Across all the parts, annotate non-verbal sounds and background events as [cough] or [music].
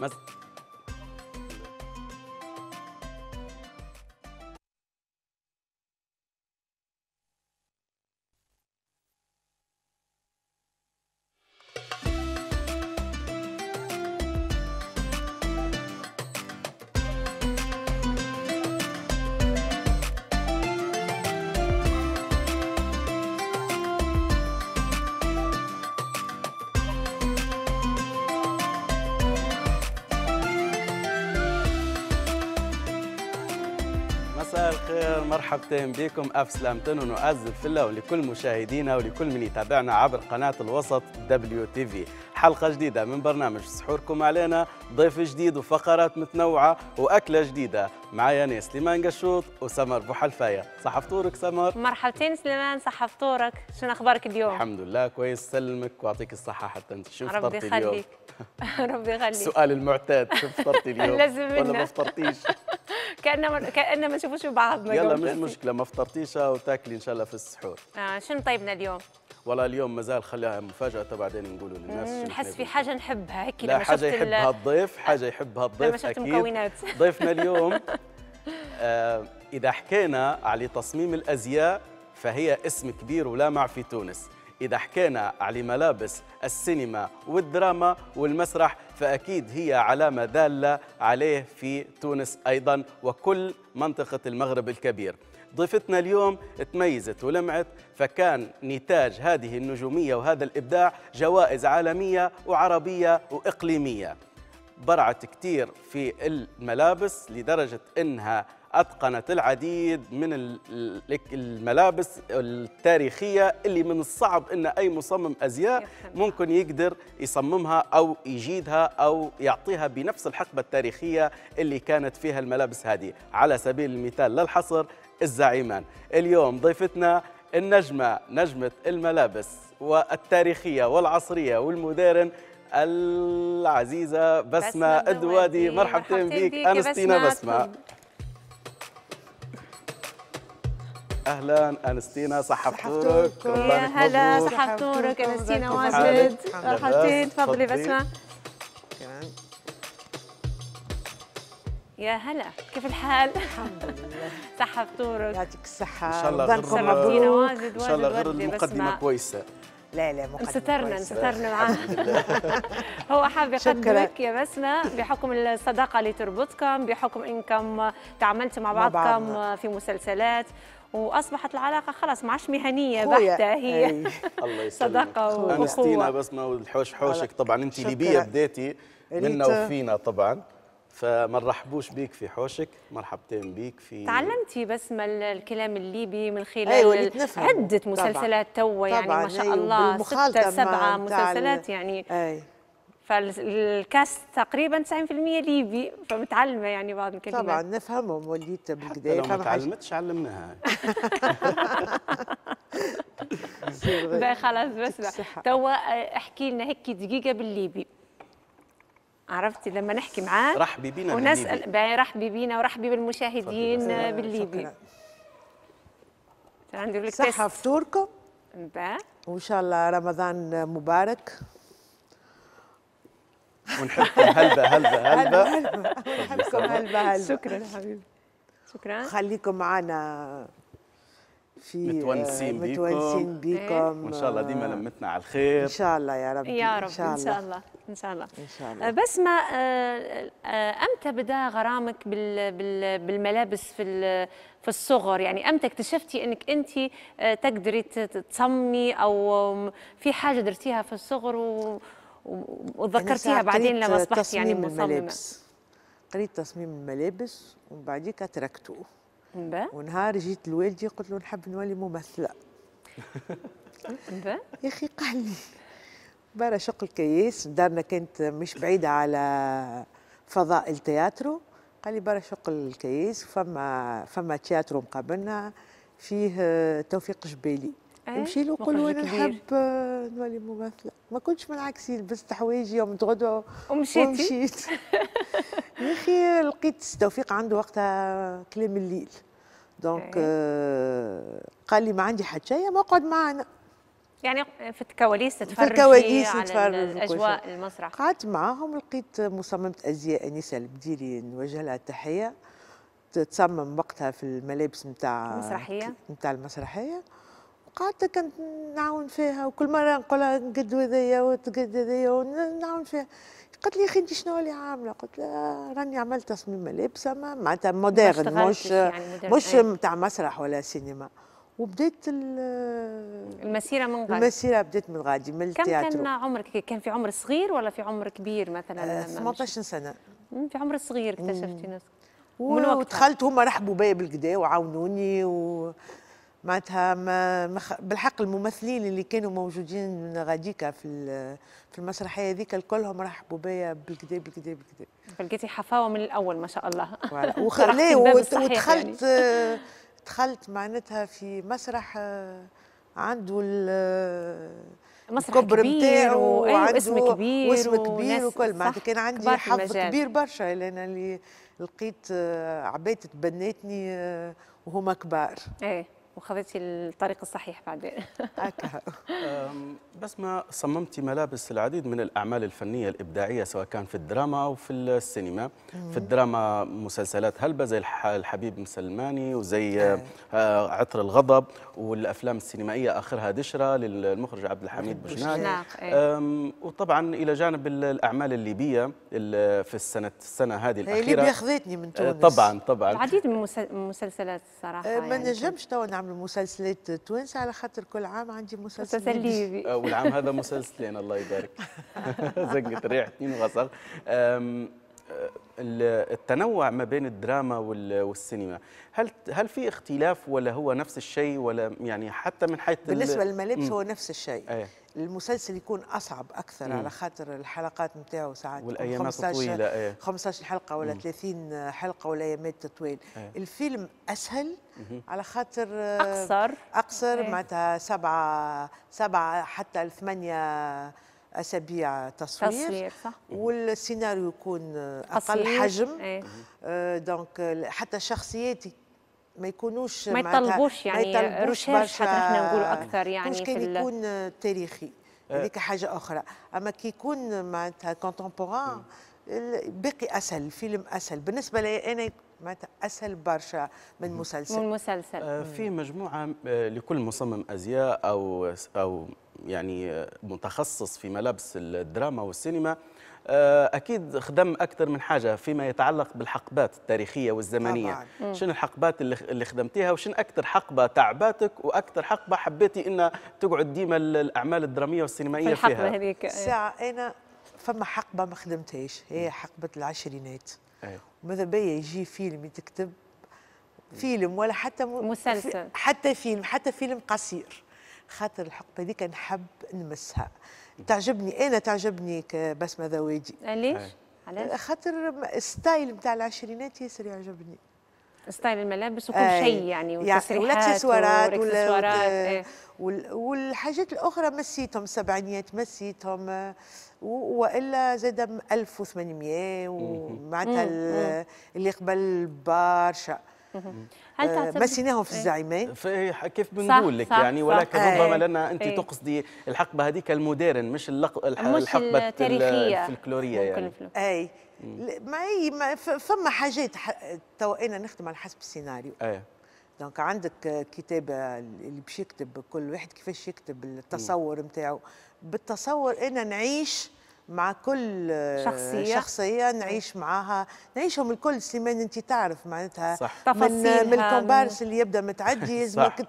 まず مرحبتين بكم اف سلامتن ونؤزف فيلا ولكل مشاهدينا ولكل من يتابعنا عبر قناه الوسط دبليو تي في حلقة جديدة من برنامج سحوركم علينا ضيف جديد وفقرات متنوعة وأكلة جديدة معايا أنا سليمان قشوط وسمر بوحلفاية صح فطورك سمر مرحبتين سليمان صح فطورك شنو أخبارك اليوم الحمد لله كويس سلمك ويعطيك الصحة حتى أنت شو فطرتي اليوم يخليك [laughs] ربي يخليك السؤال المعتاد شو فطرتي اليوم [laughs] لازم ولا ما فطرتيش [laughs] كأننا ما كأننا ما نشوفوش بعضنا يلا مش مشكلة ما فطرتيش آه، وتاكلي إن شاء الله في السحور آه شنو طيبنا اليوم والله اليوم مازال خليها مفاجاه بعدين نقولوا للناس نحس في حاجه نحبها هيك لا حاجه يحبها الضيف حاجه يحبها الضيف لما شفت اكيد مكونات. [laughs] ضيفنا اليوم آه اذا حكينا على تصميم الازياء فهي اسم كبير ولامع في تونس إذا حكينا على ملابس السينما والدراما والمسرح فأكيد هي علامة دالة عليه في تونس أيضا وكل منطقة المغرب الكبير ضيفتنا اليوم تميزت ولمعت فكان نتاج هذه النجومية وهذا الإبداع جوائز عالمية وعربية وإقليمية برعت كتير في الملابس لدرجة أنها أتقنت العديد من الملابس التاريخية اللي من الصعب أن أي مصمم أزياء ممكن يقدر يصممها أو يجيدها أو يعطيها بنفس الحقبة التاريخية اللي كانت فيها الملابس هذه على سبيل المثال للحصر الزعيمان اليوم ضيفتنا النجمة نجمة الملابس والتاريخية والعصرية والمديرن العزيزة بسمة الدوادي مرحبتين, بك بيك أنستينا بسمة, بسمة. اهلا انستينا صحفتورك يا هلا صحفتورك انستينا واجد مرحبتين تفضلي بسمه يا هلا كيف الحال؟ الحمد لله [laughs] صحة فطورك يعطيك الصحة إن شاء الله غير واجد إن شاء الله غير المقدمة كويسة لا لا مقدمة مسترنا سترنا معاه هو حاب يقدمك يا بسمة بحكم الصداقة اللي تربطكم بحكم إنكم تعاملت مع بعضكم في مسلسلات واصبحت العلاقه خلاص ما عادش مهنيه بحته هي [laughs] الله صداقه وخوه انا ستينا بسمه والحوش حوشك طبعا انت ليبيه بديتي منا وفينا طبعا فما نرحبوش بيك في حوشك مرحبتين بيك في تعلمتي بسمة الكلام الليبي من خلال أيوة عدة مسلسلات توا يعني ما شاء أيوة، الله ستة سبعة مسلسلات يعني أي. فالكاست تقريبا 90% ليبي فمتعلمه يعني بعض الكلمات طبعا نفهمهم وليت بالكدا لو إيه؟ ما تعلمتش علمناها [laughs] خلاص بس توا احكي لنا هيك دقيقه بالليبي عرفتي لما نحكي معاه رحبي بينا ونسال رحبي بينا ورحبي بالمشاهدين بالليبي عندي لك صحة فطوركم وان شاء الله رمضان مبارك ونحبكم هلبة هلبة [laughs] هلبة ونحبكم هلبة هلبة شكرا حبيبي شكرا خليكم معنا في متونسين آه، بيكم متونسين بيكم إيه. وان شاء الله ديما آه، لمتنا على الخير ان شاء الله يا رب يا رب ان شاء الله ان شاء الله, إن شاء الله. آه، بس ما امتى بدا غرامك بالملابس في في الصغر يعني امتى اكتشفتي انك انت تقدري تصممي او في حاجه درتيها في الصغر و... وتذكرتيها بعدين لما اصبحت يعني مصممه الملابس. قريت تصميم الملابس ومن بعديك تركته ونهار جيت لوالدي قلت له نحب نولي ممثله [laughs] يا اخي قال لي برا شق الكياس دارنا كانت مش بعيده على فضاء التياترو قال لي برا شق الكياس فما فما تياترو مقابلنا فيه توفيق جبالي نمشي إيه؟ له نقول انا نحب آه، نولي ممثله ما كنتش من عكسي لبست حوايجي يوم تغدو ومشيتي ومشيت [laughs] يا اخي لقيت توفيق عنده وقتها كلام الليل دونك إيه. آه قال لي ما عندي حد شيء ما اقعد معنا يعني في الكواليس تتفرج في الكواليس على الاجواء المسرح قعدت معاهم لقيت مصممه ازياء انيسه البديري نوجه لها التحيه تصمم وقتها في الملابس نتاع المسرحيه نتاع المسرحيه قعدت كنت نعاون فيها وكل مره نقولها نقد هذايا وتقد هذايا ونعاون فيها قالت لي يا اخي انت شنو اللي عامله؟ قلت لها راني عملت تصميم ملابس ما معناتها مودرن مش يعني مش نتاع مسرح ولا سينما وبدات المسيره من غادي المسيره بدات من غادي من كم كان عمرك كان في عمر صغير ولا في عمر كبير مثلا؟ 18 آه، سنه في عمر صغير اكتشفتي نفسك ودخلت هما رحبوا بيا بالكدا وعاونوني و... معناتها بالحق الممثلين اللي كانوا موجودين غاديكا في في المسرحيه هذيك الكلهم رحبوا بيا بالكدا بالكدا بالكدا لقيتي حفاوه من الاول ما شاء الله [laughs] وخلي يعني. ودخلت يعني. دخلت معناتها في مسرح آه، عنده آه، مسرح كبير نتاعو أيوة، وعنده اسم كبير واسم كبير وكل معناتها كان عندي حظ كبير برشا انا اللي لقيت آه، عباد تبنيتني وهما كبار ايه وخذيتي الطريق الصحيح بعدين [laughs] بس ما صممتي ملابس العديد من الأعمال الفنية الإبداعية سواء كان في الدراما أو في السينما في الدراما مسلسلات هلبة زي الحبيب مسلماني وزي آه، عطر الغضب والأفلام السينمائية آخرها دشرة للمخرج عبد الحميد بشناق وطبعا إلى جانب الأعمال الليبية في السنة السنة هذه الأخيرة الليبيا أخذتني من آه، تونس طبعا طبعا العديد من المسلسلات صراحة أه، ما يعني. نجمش توا نعمل مسلسلات تونس على خاطر كل عام عندي مسلسل مسلسل ليبي آه، والعام هذا مسلسلين الله يبارك [laughs] زقت ريحتين وغسل التنوع ما بين الدراما والسينما هل هل في اختلاف ولا هو نفس الشيء ولا يعني حتى من حيث بالنسبه للملابس هو نفس الشيء أيه. المسلسل يكون اصعب اكثر مم. على خاطر الحلقات نتاعو ساعات والايامات 15 طويله ايه 15 حلقه ولا مم. 30 حلقه والايامات تطويل ايه الفيلم اسهل مم. على خاطر اقصر اقصر ايه معناتها سبعه سبعه حتى ثمانيه اسابيع تصوير, تصوير صح. والسيناريو يكون اقل قصير. حجم ايه. آه دونك حتى شخصياتي ما يكونوش ما يطلبوش يعني ما يطلبوش برشا احنا نقولوا اكثر يعني مش كان يكون تاريخي آه. هذيك حاجه اخرى اما كي يكون معناتها كونتمبوران باقي اسهل الفيلم اسهل بالنسبه لي انا معناتها اسهل برشا من مسلسل من مسلسل آه، في مجموعه آه، لكل مصمم ازياء او او يعني آه، متخصص في ملابس الدراما والسينما اكيد خدم اكثر من حاجه فيما يتعلق بالحقبات التاريخيه والزمنيه طبعاً. شنو الحقبات اللي خدمتيها وشن اكثر حقبه تعباتك واكثر حقبه حبيتي ان تقعد ديما الاعمال الدراميه والسينمائيه في فيها الحقبه هذيك ساعه انا فما حقبه ما خدمتهاش هي حقبه العشرينات أيوة. وماذا بيا يجي فيلم تكتب فيلم ولا حتى م... مسلسل حتى فيلم حتى فيلم قصير خاطر الحقبه هذيك نحب نمسها تعجبني انا تعجبني كبسمه ذوادي علاش؟ أه، أيوه. علاش؟ خاطر ستايل نتاع العشرينات ياسر يعجبني ستايل الملابس وكل آه شيء يعني, يعني، والتسريحات والاكسسوارات وال... إيه. وال... والحاجات الاخرى مسيتهم سبعينيات مسيتهم آه، والا زاد 1800 ومعناتها اللي قبل برشا هل آه، تعتبر مسيناهم في إيه. الزعيمين إيه، كيف بنقول لك يعني ولكن ربما إيه. لان انت ايه تقصدي الحقبه هذيك المودرن مش اللق... الحقبه التاريخيه الفلكلوريه يعني اي ما هي فما حاجات تو انا نخدم على حسب السيناريو اي دونك عندك كتابه اللي باش يكتب كل واحد كيفاش يكتب التصور نتاعو بالتصور ان نعيش مع كل شخصية شخصية نعيش معاها نعيشهم الكل سليمان انت تعرف معناتها صح. من من الكومبارس اللي يبدا متعدي لازمك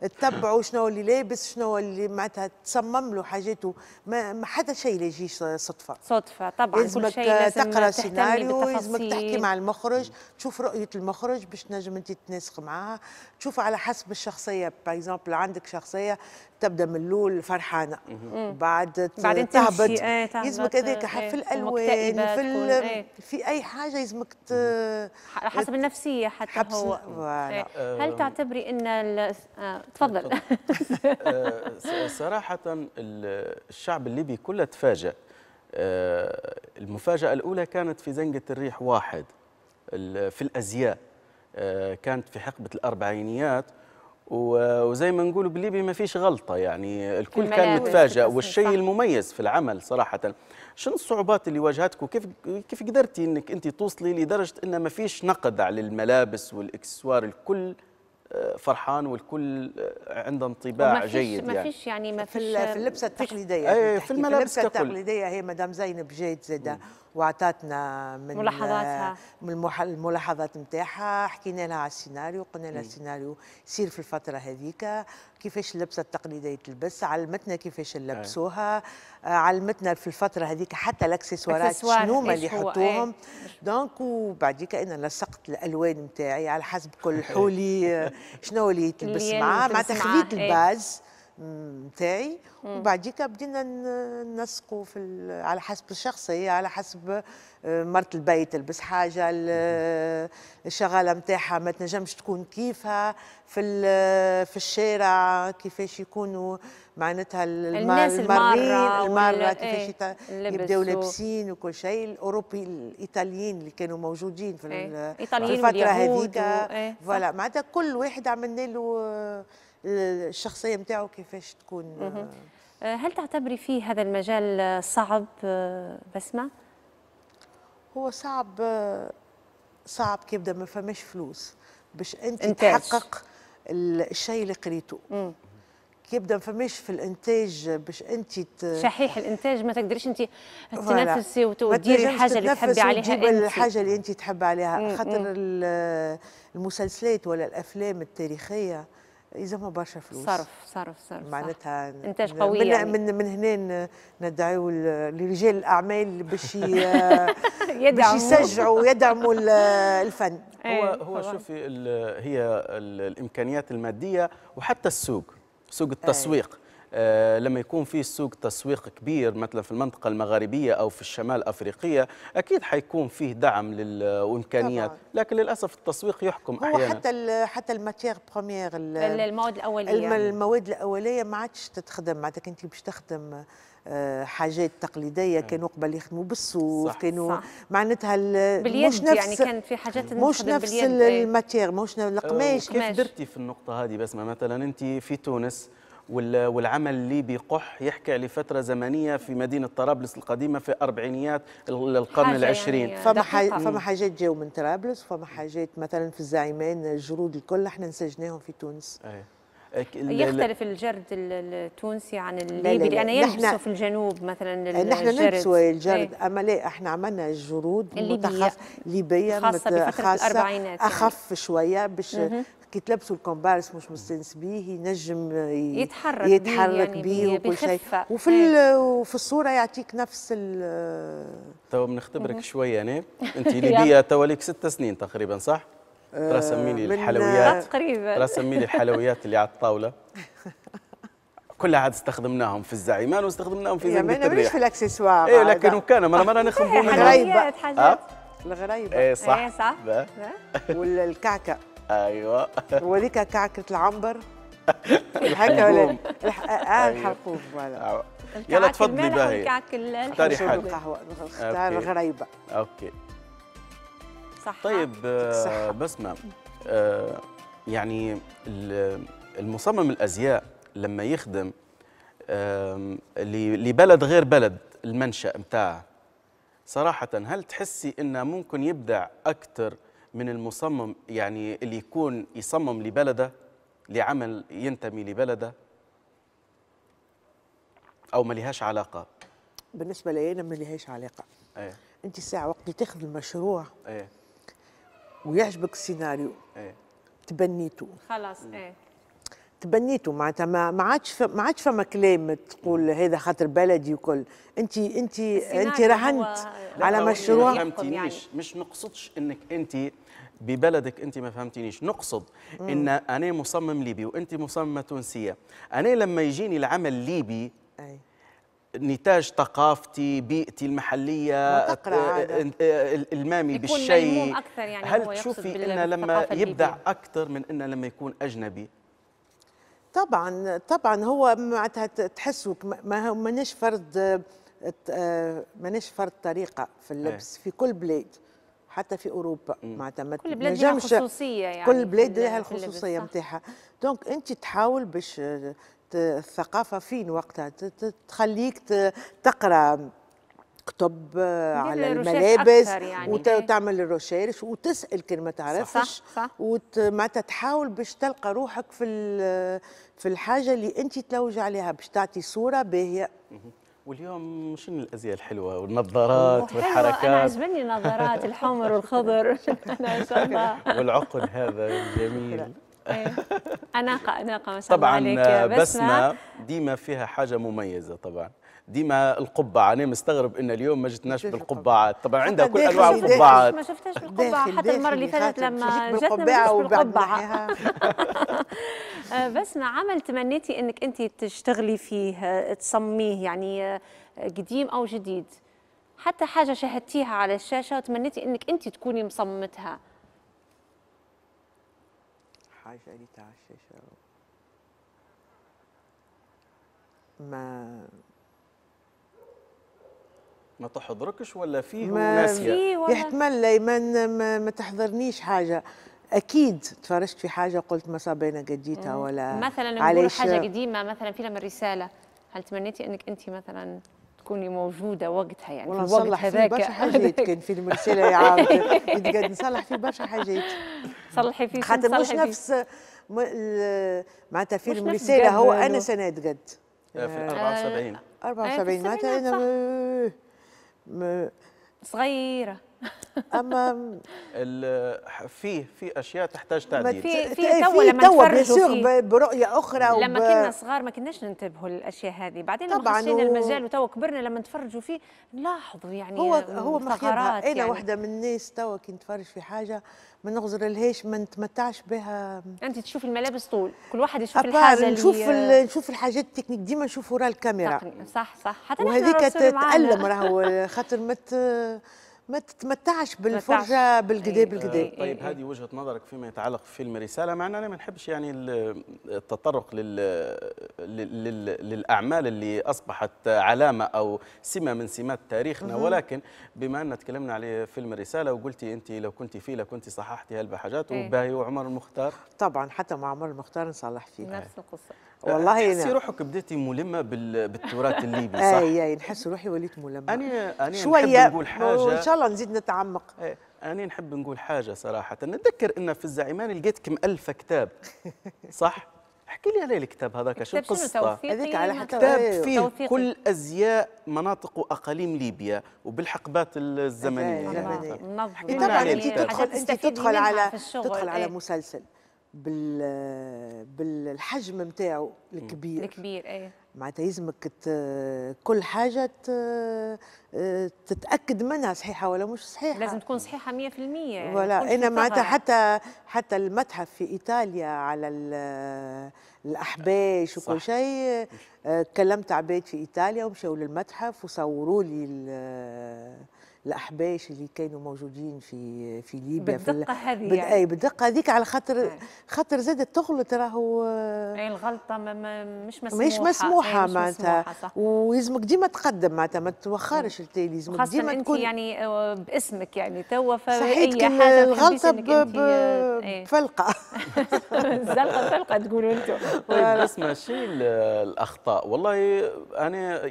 تتبعوا شنو اللي لابس شنو اللي معناتها تصمم له حاجاته ما حتى شيء لا يجيش صدفه صدفه طبعا كل شيء لازم تقرا سيناريو يلزمك تحكي مع المخرج تشوف رؤيه المخرج باش تنجم انت تتناسق معاها تشوف على حسب الشخصيه باغ عندك شخصيه تبدا من الاول فرحانه بعد بعدين تهبط آه، يلزمك هذاك آه، في آه، الالوان في إيه. في اي حاجه يلزمك حسب النفسيه حتى حبس... هو إيه. هل تعتبري ان تفضل صراحه الشعب الليبي كله تفاجأ المفاجأة الأولى كانت في زنقة الريح واحد في الأزياء كانت في حقبة الأربعينيات وزي ما نقولوا بليبي ما فيش غلطه يعني الكل كان متفاجئ والشيء المميز في العمل صراحه شنو الصعوبات اللي واجهتك وكيف كيف قدرتي انك انت توصلي لدرجه ان ما فيش نقد على الملابس والاكسسوار الكل آه، فرحان والكل آه، عنده انطباع جيد ما يعني ما فيش يعني ما فيش في اللبسه التقليديه إيه، يعني في, في الملابس في اللبسه التقليديه هي مدام زينب جيد زاده وعطاتنا من ملاحظاتها من الملاحظات نتاعها حكينا لها على السيناريو قلنا لها السيناريو يصير في الفتره هذيك كيفاش اللبسه التقليديه تلبس علمتنا كيفاش نلبسوها علمتنا في الفتره هذيك حتى الاكسسوارات شنو ما اللي يحطوهم دونك وبعديك انا لصقت الالوان نتاعي على حسب كل [laughs] حولي شنو اللي تلبس معاه مع تخليط الباز نتاعي وبعديك بدينا ننسقوا في على حسب الشخصيه على حسب آه، مرت البيت تلبس حاجه الشغاله نتاعها ما تنجمش تكون كيفها في في الشارع كيفاش يكونوا معناتها الناس المارين المره كيفاش ايه يبداو لابسين وكل شيء الاوروبي الايطاليين اللي كانوا موجودين في, ايه في الفتره هذيك إيه، فوالا ايه معناتها كل واحد عملنا له الشخصيه نتاعو كيفاش تكون آه، هل تعتبري في هذا المجال صعب آه، بسمه هو صعب آه، صعب كيبدا ما فماش فلوس باش انت انتاج. تحقق الشيء اللي قريته كيبدا ما فماش في الانتاج باش انت ت... شحيح الانتاج ما تقدريش انت تنفسي وتديري الحاجه اللي تحبي عليها انت الحاجه اللي انت تحب عليها خاطر المسلسلات ولا الافلام التاريخيه اذا ما برشا فلوس صرف صرف صرف معناتها انتاج قوي من, يعني. من من هنا ندعيو لرجال الاعمال باش [laughs] باش يشجعوا يدعموا الفن إيه، هو هو شوفي هي الامكانيات الماديه وحتى السوق سوق إيه. التسويق أي. آه، لما يكون في سوق تسويق كبير مثلا في المنطقة المغاربية أو في الشمال افريقيه أكيد حيكون فيه دعم وإمكانيات لكن للأسف التسويق يحكم هو أحيانا حتى حتى الماتير بروميير المواد الأولية يعني. المواد الأولية ما عادش تتخدم معناتها أنت باش تخدم آه، حاجات تقليديه كانوا قبل يخدموا بالصوف كانوا معناتها مش نفس يعني كان في حاجات مش نفس الماتير مش آه، القماش كيف درتي في النقطه هذه بسمه مثلا انت في تونس والعمل اللي بيقح يحكي لفتره زمنيه في مدينه طرابلس القديمه في اربعينيات القرن يعني العشرين يعني فما فما حاجات جاوا من طرابلس فما حاجات مثلا في الزعيمان الجرود الكل احنا نسجناهم في تونس أي. يختلف الجرد التونسي عن الليبي لأنه يلبسوا في الجنوب مثلا إيه، الجرد نحن نلبسوا إيه. الجرد ايه؟ أما لا احنا عملنا الجرود متخصصة ليبية خاصة بفترة الأربعينات أخف يعني. شوية باش كيتلبسوا الكومبارس مش مستانس بيه ينجم يتحرك يتحرك بيه, يعني وكل شيء وفي نعم. وفي الصوره يعطيك نفس ال تو بنختبرك شويه انا يعني. [laughs] انت ليبيا تو ليك ست سنين تقريبا صح؟ آه، رسمي لي الحلويات آه، تقريبا رسمي لي [laughs] الحلويات اللي على الطاوله كلها عاد استخدمناهم في الزعيمان واستخدمناهم في زعيمان الريح مش في الاكسسوار ايه لكن وكان مره مره نخربوا منهم الغريبه الغريبه ايه صح, إيه صح. والكعكه ايوه [laughs] وديك كعكه العنبر [laughs] الحاجه آه، آه، أيوة. ولا اه الحلقوم ولا يلا تفضلي باهي هي اختاري حاجه القهوه اختار الغريبه اوكي صح طيب آه، بسمه يعني المصمم الازياء لما يخدم لبلد غير بلد المنشا بتاعه صراحه هل تحسي انه ممكن يبدع اكثر من المصمم يعني اللي يكون يصمم لبلده لعمل ينتمي لبلده او ما لهاش علاقه بالنسبه لي انا ما لهاش علاقه أيه. انت الساعه وقت تاخذ المشروع أيه. ويعجبك السيناريو أيه. تبنيته خلاص ايه تبنيته معناتها ما عادش ما عادش فما كلام تقول هذا خاطر بلدي وكل انت انت انت رهنت على مشروع ما فهمتينيش يعني. مش نقصدش انك انت ببلدك انت ما فهمتينيش نقصد مم. ان انا مصمم ليبي وانت مصممه تونسيه انا لما يجيني العمل ليبي أي. نتاج ثقافتي بيئتي المحليه آه، آه، المامي بالشيء أكثر يعني هل تشوفي ان لما يبدع اكثر من ان لما يكون اجنبي طبعا طبعا هو معناتها تحسوا ما ماناش فرد آه، ماناش فرد طريقه في إيه. اللبس أي. في كل بلاد حتى في اوروبا معناتها ما كل بلاد لها خصوصيه يعني كل بلاد لها الخصوصيه نتاعها دونك انت تحاول باش الثقافه فين وقتها تخليك تقرا كتب على الملابس يعني. وتعمل الروشيرش وتسال كان ما تعرفش معناتها تحاول باش تلقى روحك في في الحاجه اللي انت تلوج عليها باش تعطي صوره باهيه واليوم شنو الازياء الحلوه والنظارات والحركات انا عجبني النظارات الحمر والخضر انا [laughs] ان شاء الله والعقد هذا الجميل اناقه اناقه ما شاء الله عليك طبعا بسمه ديما فيها حاجه مميزه طبعا ديما القبعه انا مستغرب ان اليوم ما جتناش بالقبعات طبعا عندها كل انواع القبعات ما شفتهاش بالقبعه حتى المره اللي فاتت لما جتنا بالقبعه ما [laughs] آه، عمل تمنيتي انك انت تشتغلي فيه آه، تصميه يعني آه، قديم او جديد حتى حاجه شاهدتيها على الشاشه وتمنيتي انك انت تكوني مصممتها حاجه اللي على الشاشه ما ما تحضركش ولا فيه ناسيه يحتمل لي ما, ما تحضرنيش حاجه اكيد تفرجت في حاجه قلت ما صابينا قديتها ولا مثلا نقول حاجه قديمه مثلا فيلم الرساله هل تمنيتي انك انت مثلا تكوني موجوده وقتها يعني والله في الوقت هذاك برشا [laughs] حاجات كان فيلم الرساله يا عابد [laughs] نصلح فيه برشا حاجات صلحي فيه خاطر مش نفس معناتها فيلم الرساله هو انا سنه قد آه، في 74 آه، 74 معناتها انا صغيره اما في في اشياء تحتاج تعديل في في إيه، تو لما تفرجوا برؤيه اخرى وب... لما كنا صغار ما كناش ننتبهوا للاشياء هذه بعدين لما خشينا المجال وتوا كبرنا لما نتفرجوا فيه نلاحظوا يعني هو هو ثغرات انا يعني. واحده من الناس توا كي نتفرج في حاجه ما نغزر لهاش ما نتمتعش بها انت تشوف الملابس طول كل واحد يشوف الحاجه نشوف اللي... نشوف الحاجات التكنيك ديما نشوف وراء الكاميرا صح صح حتى وهذيك تتالم راهو خاطر مت ما تتمتعش بالفرجه بالقدا ايه طيب،, طيب هذه وجهه نظرك فيما يتعلق بفيلم رساله مع ان انا ما نحبش يعني التطرق لل... لل... للاعمال اللي اصبحت علامه او سمه من سمات تاريخنا ولكن بما ان تكلمنا على فيلم رساله وقلتي انت لو كنت فيه لكنت صححتي هالبحاجات إيه. وباهي وعمر المختار طبعا حتى مع عمر المختار نصلح فيه نفس القصه والله أه، تحسي نعم. روحك بديتي ملمه بالتراث الليبي [laughs] صح؟ اي اي نحس روحي وليت ملمه انا انا شويه نحب نقول حاجه وان شاء الله نزيد نتعمق إيه، انا نحب نقول حاجه صراحه نتذكر ان في الزعيمان لقيتك مؤلفه كتاب [laughs] صح؟ احكي لي على الكتاب هذاك شو القصه هذاك على كتاب فيه توفيقي. كل ازياء مناطق واقاليم ليبيا وبالحقبات الزمنيه إيه، طبعا إيه، انت تدخل انت تدخل على تدخل على مسلسل بال بالحجم نتاعو الكبير الكبير اي معناتها يلزمك كل حاجه آه، تتاكد منها صحيحه ولا مش صحيحه لازم تكون صحيحه 100% يعني ولا انا معناتها حتى حتى المتحف في ايطاليا على آه، الاحباش وكل شيء آه، كلمت عباد في ايطاليا ومشاو للمتحف وصوروا لي الاحباش اللي كانوا موجودين في في ليبيا بالدقه هذه يعني اي بالدقه هذيك على خاطر نعم. خاطر زادت تغلط راهو آه، اي الغلطه ما ما مش مسموحه مش مسموحه معناتها ويلزمك ديما تقدم معناتها ما توخرش نعم. التالي يلزمك ديما تكون يعني آه، باسمك يعني توا فاي حاجه الغلطه إيه. بفلقه [laughs] زلقه فلقه تقولوا انتم طيب اسمع شي الاخطاء والله انا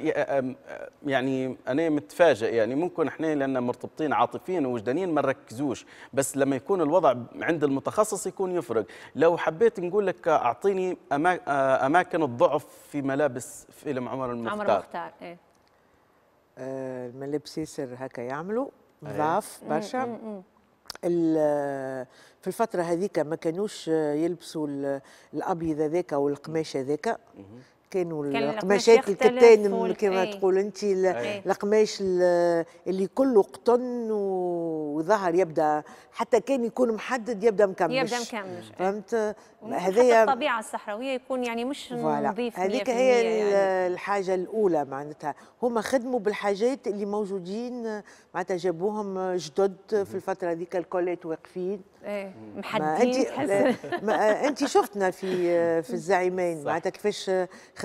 يعني انا متفاجئ يعني ممكن احنا لان مرتبطين عاطفيا ووجدانيا ما نركزوش بس لما يكون الوضع عند المتخصص يكون يفرق لو حبيت نقول لك اعطيني اماكن الضعف في ملابس فيلم عمر المختار عمر المختار ايه آه، الملابس ياسر هكا يعملوا إيه. ضعف إيه، برشا إيه، في الفترة هذيك ما كانوش يلبسوا الأبيض هذاك والقماش هذاك كانوا كان القماشات الكتان كما ايه. تقول انت إيه. القماش اللي كله قطن وظهر يبدا حتى كان يكون محدد يبدا مكمش يبدا مكمش إيه. فهمت هذايا الطبيعه الصحراويه يكون يعني مش نظيف هذيك هي يعني. الحاجه الاولى معناتها هما خدموا بالحاجات اللي موجودين معناتها جابوهم جدد في الفتره هذيك الكوليت واقفين ايه محددين [laughs] انت شفتنا في في الزعيمين معناتها كيفاش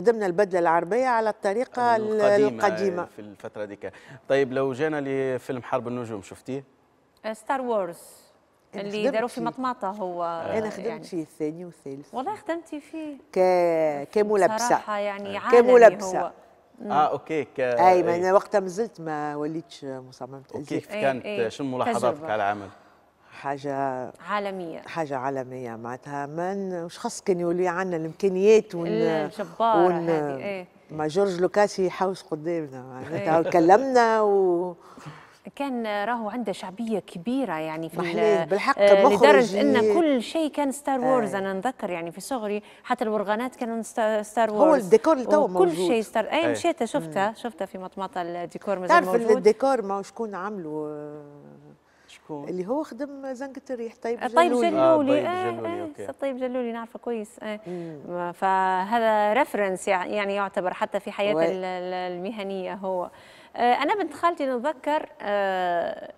استخدمنا البدله العربيه على الطريقه القديمه, القديمة. في الفتره ديك طيب لو جانا لفيلم حرب النجوم شفتيه ستار آه، وورز إيه، اللي داروا في مطماطه هو آه. انا خدمت آه، يعني. فيه الثاني والثالث والله خدمتي فيه ك كملابسه يعني كملابسه هو. اه اوكي ك... اي ما انا وقتها ما ما وليتش مصممه اوكي كانت إيه، إيه. شنو ملاحظاتك على العمل؟ حاجه عالميه حاجه عالميه معناتها من شخص كان يولي عندنا الامكانيات ون الجباره ون... إيه. ما جورج لوكاسي يحوس قدامنا معناتها إيه. كلمنا و كان راهو عنده شعبيه كبيره يعني في بالحق آه، لدرجه ان كل شيء كان ستار إيه. وورز انا نذكر يعني في صغري حتى الورغانات كانوا ستار وورز هو الديكور تو موجود كل شيء ستار اي مشيت شفتها شفتها في مطمطه الديكور مازال موجود تعرف الديكور ما شكون عمله آه، شكون؟ اللي هو خدم زنقة الريح طيب, آه، طيب جلولي طيب جلولي, آه طيب آه، جلولي. آه آه طيب جلولي نعرفه كويس آه فهذا ريفرنس يعني يعتبر حتى في حياته طيب. المهنية هو آه أنا بنت خالتي نتذكر آه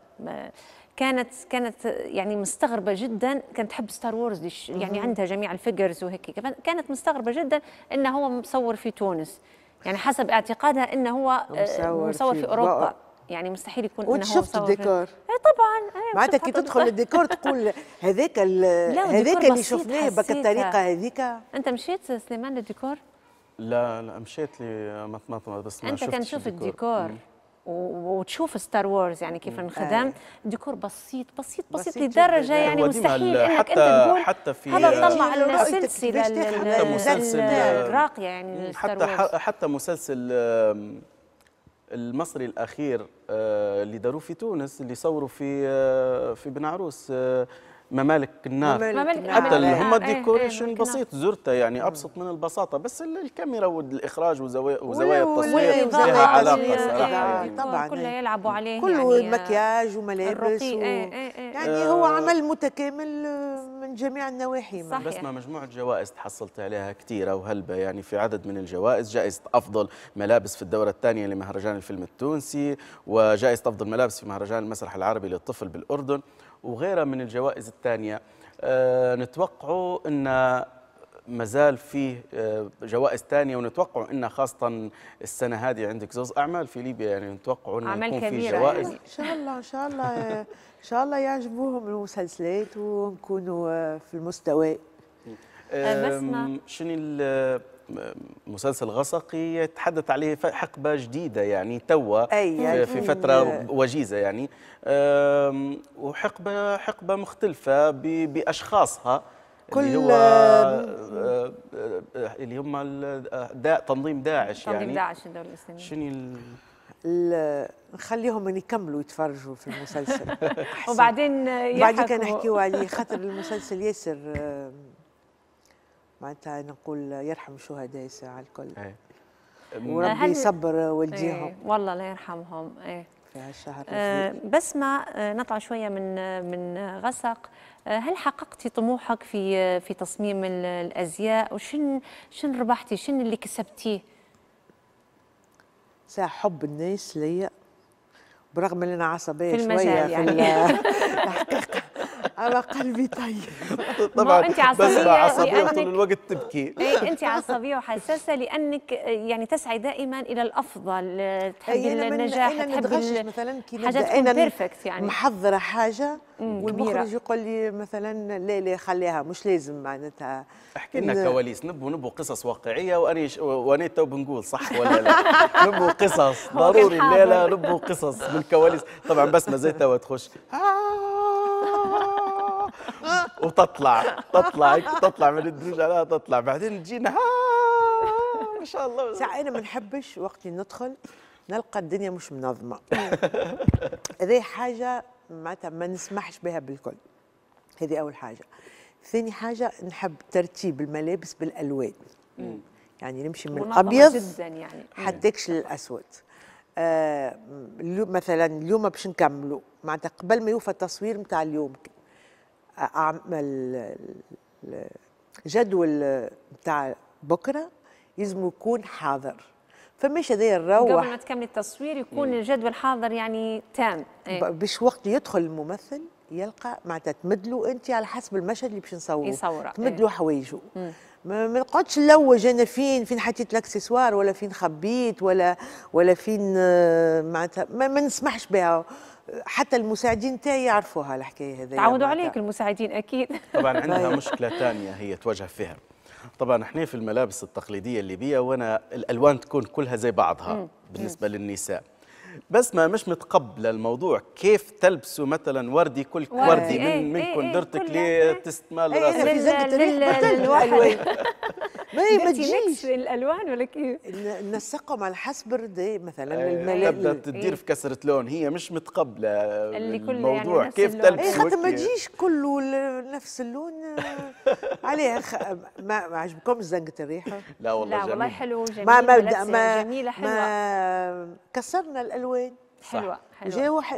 كانت كانت يعني مستغربه جدا كانت تحب ستار وورز يعني عندها جميع الفيجرز وهيك كانت مستغربه جدا انه هو مصور في تونس يعني حسب اعتقادها انه هو آه، مصور, مصور في, في اوروبا يعني مستحيل يكون وانت شفت الديكور اي طبعا إيه، معناتها كي تدخل [laughs] الديكور تقول هذاك هذاك اللي شفناه بك الطريقه هذيك انت مشيت سليمان للديكور؟ لا لا مشيت لي مطمطمه بس ما انت كان تشوف الديكور وتشوف ستار وورز يعني كيف انخدم آه. ديكور بسيط بسيط بسيط, بسيط لدرجه يعني مستحيل انك حتى انت تقول حتى في هذا آه، طلع السلسله راقيه يعني حتى حتى مسلسل المصري الاخير آه، اللي داروه في تونس اللي صوروا في آه، في بن عروس آه، ممالك النار ممالك حتى اللي هم إيه، إيه، الديكوريشن ايه بسيط زرته يعني ابسط من البساطه بس الكاميرا والاخراج وزوايا وزوايا التصوير لها علاقه صراحه إيه، يعني طبعا كله يلعبوا عليه كله يعني مكياج وملابس ايه يعني آه، هو عمل متكامل آه، من جميع النواحي صحيح. بس ما مجموعه جوائز تحصلت عليها كثيره وهلبه يعني في عدد من الجوائز جائزه افضل ملابس في الدوره الثانيه لمهرجان الفيلم التونسي وجائزه افضل ملابس في مهرجان المسرح العربي للطفل بالاردن وغيرها من الجوائز الثانية آه، نتوقع أن مازال فيه آه، جوائز ثانيه ونتوقع ان خاصه السنه هذه عندك زوز اعمال في ليبيا يعني نتوقع انه يكون في جوائز يعني. ان شاء الله ان شاء الله ان شاء الله يعجبوهم المسلسلات ونكونوا آه، في المستوى بسمه شنو مسلسل غسقي يتحدث عليه حقبه جديده يعني توا أي في يعني فتره وجيزه يعني وحقبه حقبه مختلفه باشخاصها كل اللي هو آه، آه، اللي هم دا تنظيم داعش تنظيم يعني داعش الدوله الاسلاميه شنو نخليهم يكملوا يتفرجوا في المسلسل [laughs] وبعدين يحكوا بعدين نحكيوا عليه خاطر المسلسل ياسر معناتها نقول يرحم الشهداء ساعة الكل أي. وربي يصبر والديهم ايه والله الله يرحمهم ايه في هالشهر آه بس ما آه، نطلع شويه من آه، من غسق آه، هل حققتي طموحك في في تصميم الازياء وشن شن ربحتي شن اللي كسبتيه ساعة حب الناس ليا برغم اننا عصبيه شويه يعني. في الحقيقه [laughs] على قلبي طيب [laughs] طبعا أنت عصبية بس عصبية طول الوقت تبكي إيه أنت عصبية وحساسة لأنك يعني تسعي دائما إلى الأفضل تحبي أيه النجاح تحبي مثلا كي حاجات بيرفكت يعني محضرة حاجة والمخرج يقول لي مثلا لا لا خليها مش لازم معناتها احكي لنا كواليس نبو نبو قصص واقعية واني واني تو بنقول صح ولا لا [laughs] نبو قصص ضروري لا لا نبو قصص من الكواليس طبعا بس ما زيتها وتخش [laughs] وتطلع تطلع تطلع من الدرج على تطلع بعدين تجينا ها ما شاء الله ساعة أنا ما نحبش وقت ندخل نلقى الدنيا مش منظمة [laughs] هذه حاجة معناتها ما نسمحش بها بالكل هذه أول حاجة ثاني حاجة نحب ترتيب الملابس بالألوان يعني نمشي من الأبيض جدا يعني حتىكش للأسود آه مثلا اليوم باش نكملوا معناتها قبل ما يوفى التصوير نتاع اليوم اعمل الجدول بتاع بكره لازم يكون حاضر فمش هذايا نروح قبل ما تكمل التصوير يكون مم. الجدول حاضر يعني تام ايه؟ باش وقت يدخل الممثل يلقى معناتها تمد له انت على حسب المشهد اللي باش نصوره يصوره له ايه؟ حوايجه ما نقعدش نلوج انا فين فين حطيت الاكسسوار ولا فين خبيت ولا ولا فين آه، معناتها ما, ما نسمحش بها حتى المساعدين تاعي يعرفوها الحكايه هذه تعودوا عليك المساعدين اكيد [laughs] طبعا عندها طيب. مشكله ثانيه هي تواجه فيها طبعا احنا في الملابس التقليديه الليبيه وانا الالوان تكون كلها زي بعضها مم. بالنسبه مم. للنساء بس ما مش متقبله الموضوع كيف تلبسوا مثلا وردي كل وردي, وردي من ايه من كندرتك ايه لتستمال ايه, يعني. إيه، راسك في زنقه الواحد [laughs] ما ما تجيش الالوان ولا كيف ننسقهم على حسب رده مثلا أيوة. الملابس بدها إيه. تدير في كسره لون هي مش متقبله اللي الموضوع يعني كيف تلبس ايه خاطر ما تجيش كله نفس اللون [laughs] عليها خ... ما, ما عجبكمش زنقه الريحه لا والله لا والله حلو جميل ما ما جميله حلوه ما كسرنا الالوان حلوه حلو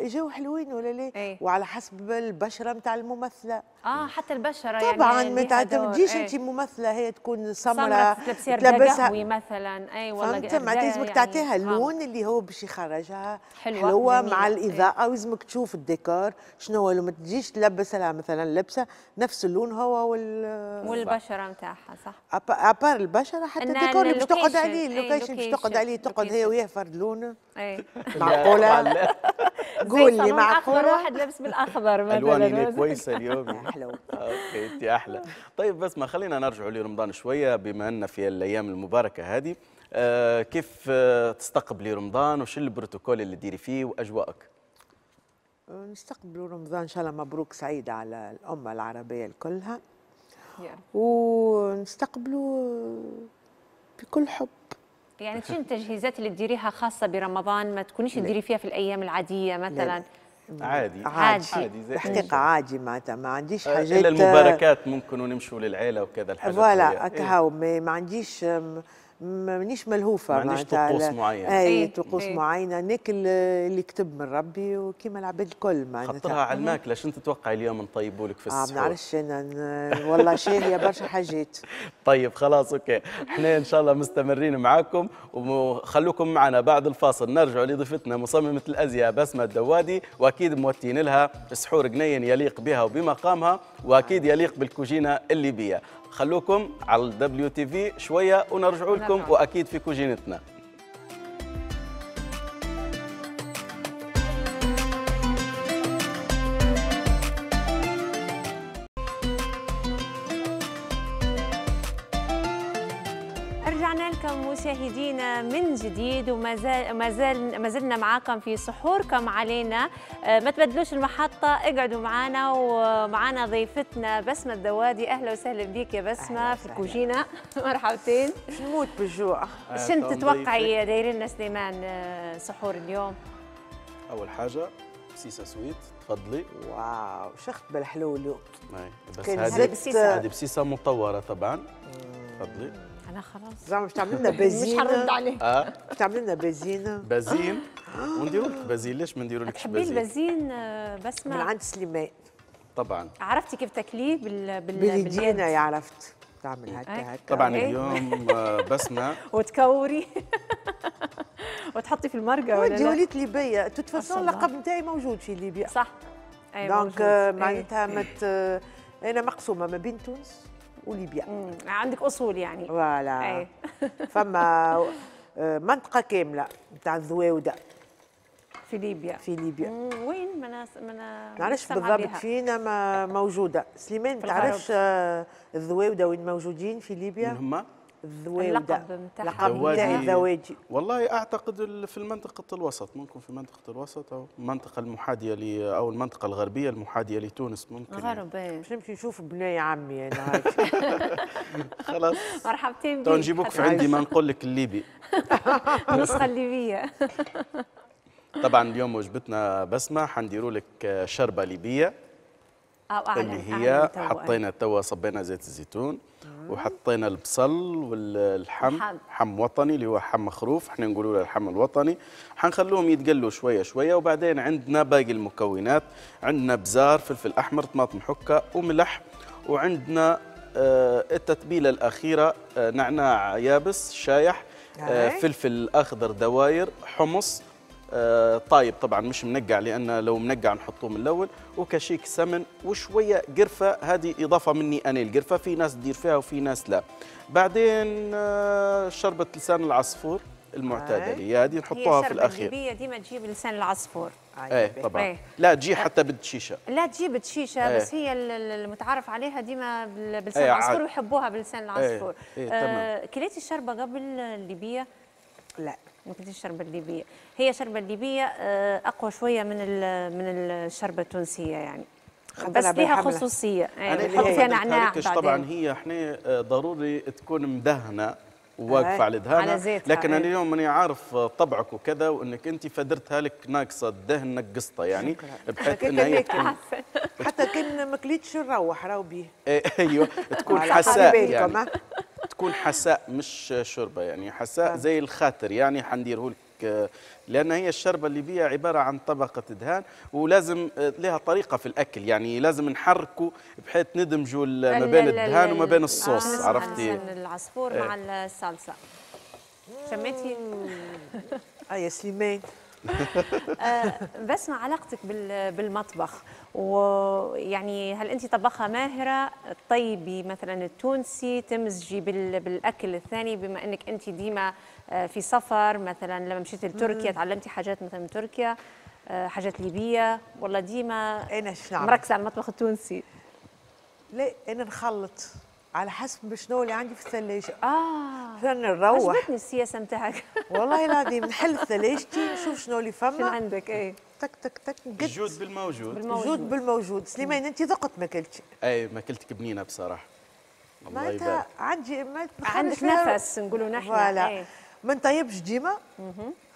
جاوا حلوين ولا لا ايه؟ وعلى حسب البشره نتاع الممثله اه حتى البشره يعني طبعا يعني ما تجيش ايه؟ انت ممثله هي تكون سمراء تلبسها مثلا اي والله فهمت معناتها لازمك يعني تعطيها آه. اللون اللي هو باش يخرجها حلوه, حلوة مع إيه. الاضاءه ايه؟ ولازمك تشوف الديكور شنو هو ما تجيش تلبس لها مثلا لبسه نفس اللون هو وال والبشره نتاعها صح ابار البشره حتى الديكور اللي باش تقعد عليه اللوكيشن باش تقعد عليه تقعد هي وياه فرد اي [laughs] معقوله قول لي اخضر واحد لابس بالاخضر مثلا الوان يعني كويسه اليوم [laughs] احلى اوكي انت احلى طيب بس ما خلينا نرجع لرمضان شويه بما ان في الايام المباركه هذه آه كيف آه تستقبلي رمضان وش البروتوكول اللي ديري فيه واجواءك آه، نستقبلوا رمضان ان شاء الله مبروك سعيد على الامه العربيه كلها yeah. ونستقبلوا بكل حب يعني شنو التجهيزات اللي تديريها خاصه برمضان ما تكونيش تديري فيها في الايام العاديه مثلا عادي عادي, عادي تحقيق عادي معناتها ما عنديش حاجة الا المباركات آه، ممكن ونمشوا للعيله وكذا الحاجات فوالا هاو إيه. ما عنديش مانيش ملهوفه ما عنديش طقوس معينه اي طقوس ايه. معينه ناكل اللي كتب من ربي وكيما العباد الكل معناتها خطرها على الماكله شنو تتوقع اليوم نطيبوا لك في السحور؟ آه ما نعرفش انا والله شاريه برشا حاجات [laughs] طيب خلاص اوكي احنا ان شاء الله مستمرين معاكم وخلوكم معنا بعد الفاصل نرجعوا لضيفتنا مصممه الازياء بسمه الدوادي واكيد موتين لها سحور جنين يليق بها وبمقامها واكيد يليق بالكوجينه الليبيه خلوكم على الدبليو تي في شويه ونرجعوا لكم واكيد في كوجينتنا بكم مشاهدينا من جديد وما زال ما زال ما زلنا معاكم في سحوركم علينا آه، ما تبدلوش المحطة اقعدوا معنا ومعنا ضيفتنا بسمة الدوادي أهلا وسهلا بك يا بسمة في الكوجينة [laughs] مرحبتين نموت بالجوع آه، شنو تتوقعي دايرين لنا سليمان آه، سحور اليوم؟ أول حاجة سيسا سويت تفضلي واو شخت بالحلو اليوم بس هذه بسيسة هذه بسيسة مطورة طبعا تفضلي معناها خلاص زعما باش تعمل لنا بازينه [laughs] مش حنرد عليك اه باش تعمل لنا بازينه بازين [gasps] ونديروا لك بازين ليش ما نديروا لكش بازين تحبي البازين آه، بسمه من عند سليمان طبعا عرفتي كيف تاكليه بال بال باليدينا يا عرفت تعمل هكا هكا طبعا اليوم آه، بسمه [laughs] وتكوري [laughs] وتحطي في المرقه ولا ودي وليت ليبيا تتفصل اللقب نتاعي موجود في ليبيا صح دونك معناتها انا مقسومه ما بين تونس وليبيا مم. عندك اصول يعني فوالا إيه. [laughs] [laughs] فما آه، منطقه كامله نتاع الذواوده في ليبيا في ليبيا وين منا منا نعرفش بالضبط فينا ما موجوده سليمان تعرفش الذواوده آه، وين موجودين في ليبيا هما ذويودة لقب بتاعها والله اعتقد في المنطقه الوسط ممكن في منطقه الوسط او المنطقه المحاديه او المنطقه الغربيه المحاديه لتونس ممكن غرب يعني. مش نمشي نشوف بناي عمي انا [laughs] خلاص مرحبتين بك نجيبوك في عندي ما نقول لك الليبي النسخه [laughs] الليبيه [laughs] طبعا اليوم وجبتنا بسمه حنديروا لك شربه ليبيه أو أعلى. اللي هي حطينا توا صبينا زيت الزيتون طيب. وحطينا البصل واللحم حم. وطني اللي هو حم مخروف احنا نقولوا له الحم الوطني حنخلوهم يتقلوا شويه شويه وبعدين عندنا باقي المكونات عندنا بزار فلفل احمر طماطم حكه وملح وعندنا آه التتبيله الاخيره آه نعناع يابس شايح آه نعم. فلفل اخضر دواير حمص آه، طايب طبعا مش منقع لان لو منقع نحطوه من الاول وكشيك سمن وشويه قرفه هذه اضافه مني انا القرفه في ناس تدير فيها وفي ناس لا بعدين آه، شربه لسان العصفور المعتاده هي هذه نحطوها في الاخير هي ديما تجيب لسان العصفور ايه طبعا أي. لا تجي حتى بالشيشه لا تجي بالشيشه أي. بس هي المتعارف عليها ديما بلسان أي. العصفور ويحبوها بلسان العصفور أي. أي. آه كليتي الشربه قبل الليبيه لا ما كنتيش الشربه الليبيه هي الشربه الليبيه آه، اقوى شويه من من الشربه التونسيه يعني بس ليها خصوصيه يعني, يعني نحط فيها نعناع طبعا هي احنا آه، ضروري تكون مدهنه واقفه آه، على دهانها لكن انا إيه. اليوم ماني عارف طبعك وكذا وانك انت فدرتها لك ناقصه الدهن نقصتها يعني شكرا. بحيث ان هي تكون حتى كان ما كليتش نروح راهو بيه ايوه تكون حساء يعني تكون حساء مش شوربه يعني حساء آه. زي الخاتر يعني حنديره لك آه، لان هي الشربه الليبيه عباره عن طبقه دهان ولازم آه، لها طريقه في الاكل يعني لازم نحركه بحيث ندمجوا ما بين الدهان وما بين الصوص عرفتي العصفور مع الصلصه شميتي أي سليمان آه، بسمع علاقتك بالمطبخ ويعني هل انت طباخه ماهره تطيبي مثلا التونسي تمزجي بالاكل الثاني بما انك انت ديما آه، في سفر مثلا لما مشيتي لتركيا تعلمتي حاجات مثلا من تركيا آه، حاجات ليبيه والله ديما انا مركزه على المطبخ التونسي لا انا نخلط على حسب شنو اللي عندي في الثلاجه اه حنا نروح عجبتني السياسه نتاعك والله [laughs] العظيم نحل ثلاجتي نشوف شنو اللي فما شنو عندك ايه تك تك تك جود بالموجود جود بالموجود سليمان انت ذقت ماكلتي اي ماكلتك بنينه بصراحه الله يبارك عندي ما عندك نفس نقولوا نحن فوالا إيه. ما نطيبش ديما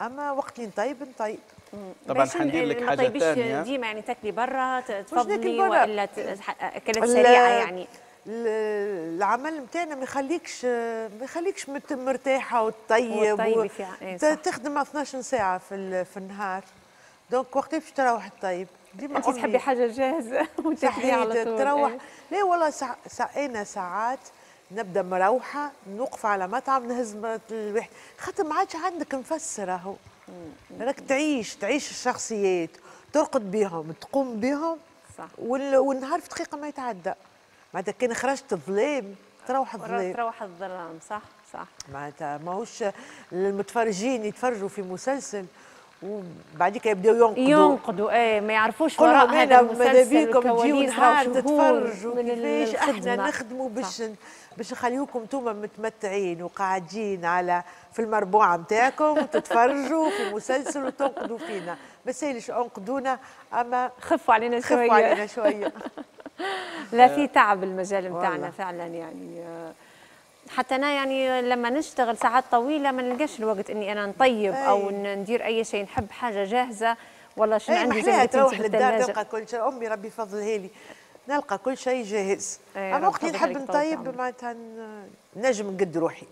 اما وقت اللي نطيب نطيب طبعا حندير لك حاجه ثانيه ما ديما يعني تاكلي برا تفضلي والا اكلات سريعه يعني العمل نتاعنا ما يخليكش ما يخليكش مرتاحه وطيب و... إيه، تخدم 12 ساعه في في النهار دونك وقت باش تروح تطيب ديما انت تحبي حاجه جاهزه [laughs] وتحبي على طول تروح إيه. لا والله سع... سع... انا ساعات نبدا مروحه نوقف على مطعم نهز الواحد خاطر ما عادش عندك مفسر اهو راك تعيش تعيش الشخصيات ترقد بهم تقوم بهم صح والنهار في دقيقه ما يتعدى معناتها كان خرجت الظلام تروح الظلام تروح الظلام صح صح معناتها ماهوش المتفرجين يتفرجوا في مسلسل وبعديك يبداو ينقدوا ينقدوا ايه ما يعرفوش وراء هذا المسلسل بيكم تجيو نهار تتفرجوا كيفاش احنا نخدموا باش باش نخليوكم انتوما متمتعين وقاعدين على في المربوعه نتاعكم وتتفرجوا في مسلسل وتنقدوا فينا ما سالش انقدونا اما خفوا علينا شويه خفوا علينا شويه [laughs] [laughs] لا في آه. تعب المجال نتاعنا فعلا يعني آه، حتى انا يعني لما نشتغل ساعات طويله ما نلقاش الوقت اني انا نطيب أي. او ندير اي شيء نحب حاجه جاهزه والله شنو عندي زي تروح للدار تلقى كل شيء امي ربي فضلها لي نلقى كل شيء جاهز انا وقت نحب نطيب معناتها نجم نقد روحي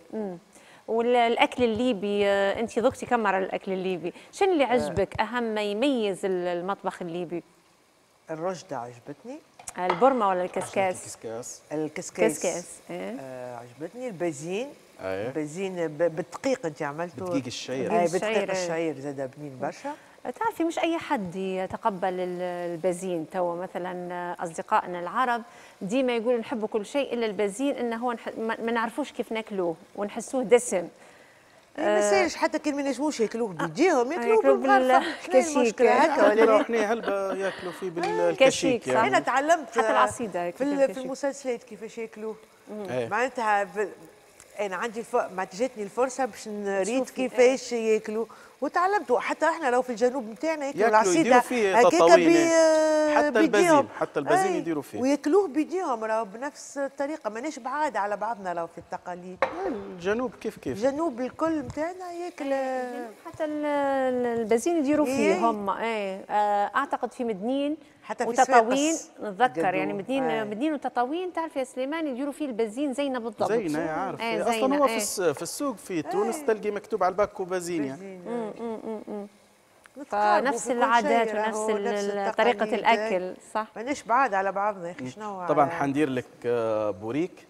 والاكل الليبي آه، انت ذقتي كم مره الاكل الليبي شنو اللي عجبك اهم ما يميز المطبخ الليبي الرشده عجبتني البرمه ولا الكسكاس؟ الكسكاس الكسكاس كسكاس إيه؟ آه عجبتني البازين أيه؟ البازين بالدقيق انت عملته بدقيق الشعير اي بدقيق الشعير إيه. زاد بنين برشا أه، تعرفي مش اي حد يتقبل البازين توا مثلا آه، اصدقائنا العرب ديما يقولوا نحبوا كل شيء الا البازين انه هو ما نعرفوش كيف ناكلوه ونحسوه دسم إيه، مسالش حتى كان ما ينجموش ياكلوه بيديهم ياكلوه بالكشيك هكا ولا احنا هلبا ياكلوا فيه بالكشيك يعني. انا تعلمت حتى العصيده في, في المسلسلات كيفاش ياكلوه إيه. معناتها انا عندي الف... ما جاتني الفرصه باش نريد كيفاش ياكلوا وتعلمتوا حتى احنا لو في الجنوب نتاعنا ياكلوا العصيده هكاك آه، حتى البازين حتى البازين يديروا فيه وياكلوه بيديهم راه بنفس الطريقه ماناش بعاد على بعضنا لو في التقاليد الجنوب كيف كيف الجنوب الكل نتاعنا ياكل حتى البازين يديروا إيه. فيه هم ايه آه، اعتقد في مدنين حتى في وتطاوين نتذكر يعني مدين آه. مدين وتطاوين تعرف يا سليمان يديروا فيه البنزين زينا بالضبط زينا يا عارف آه زينا اصلا هو آه. في السوق في تونس إيه. تلقي مكتوب على الباكو بازين يعني, يعني. نفس العادات ونفس طريقه الاكل صح ماناش بعاد على بعضنا يا اخي شنو طبعا حندير لك آه، بوريك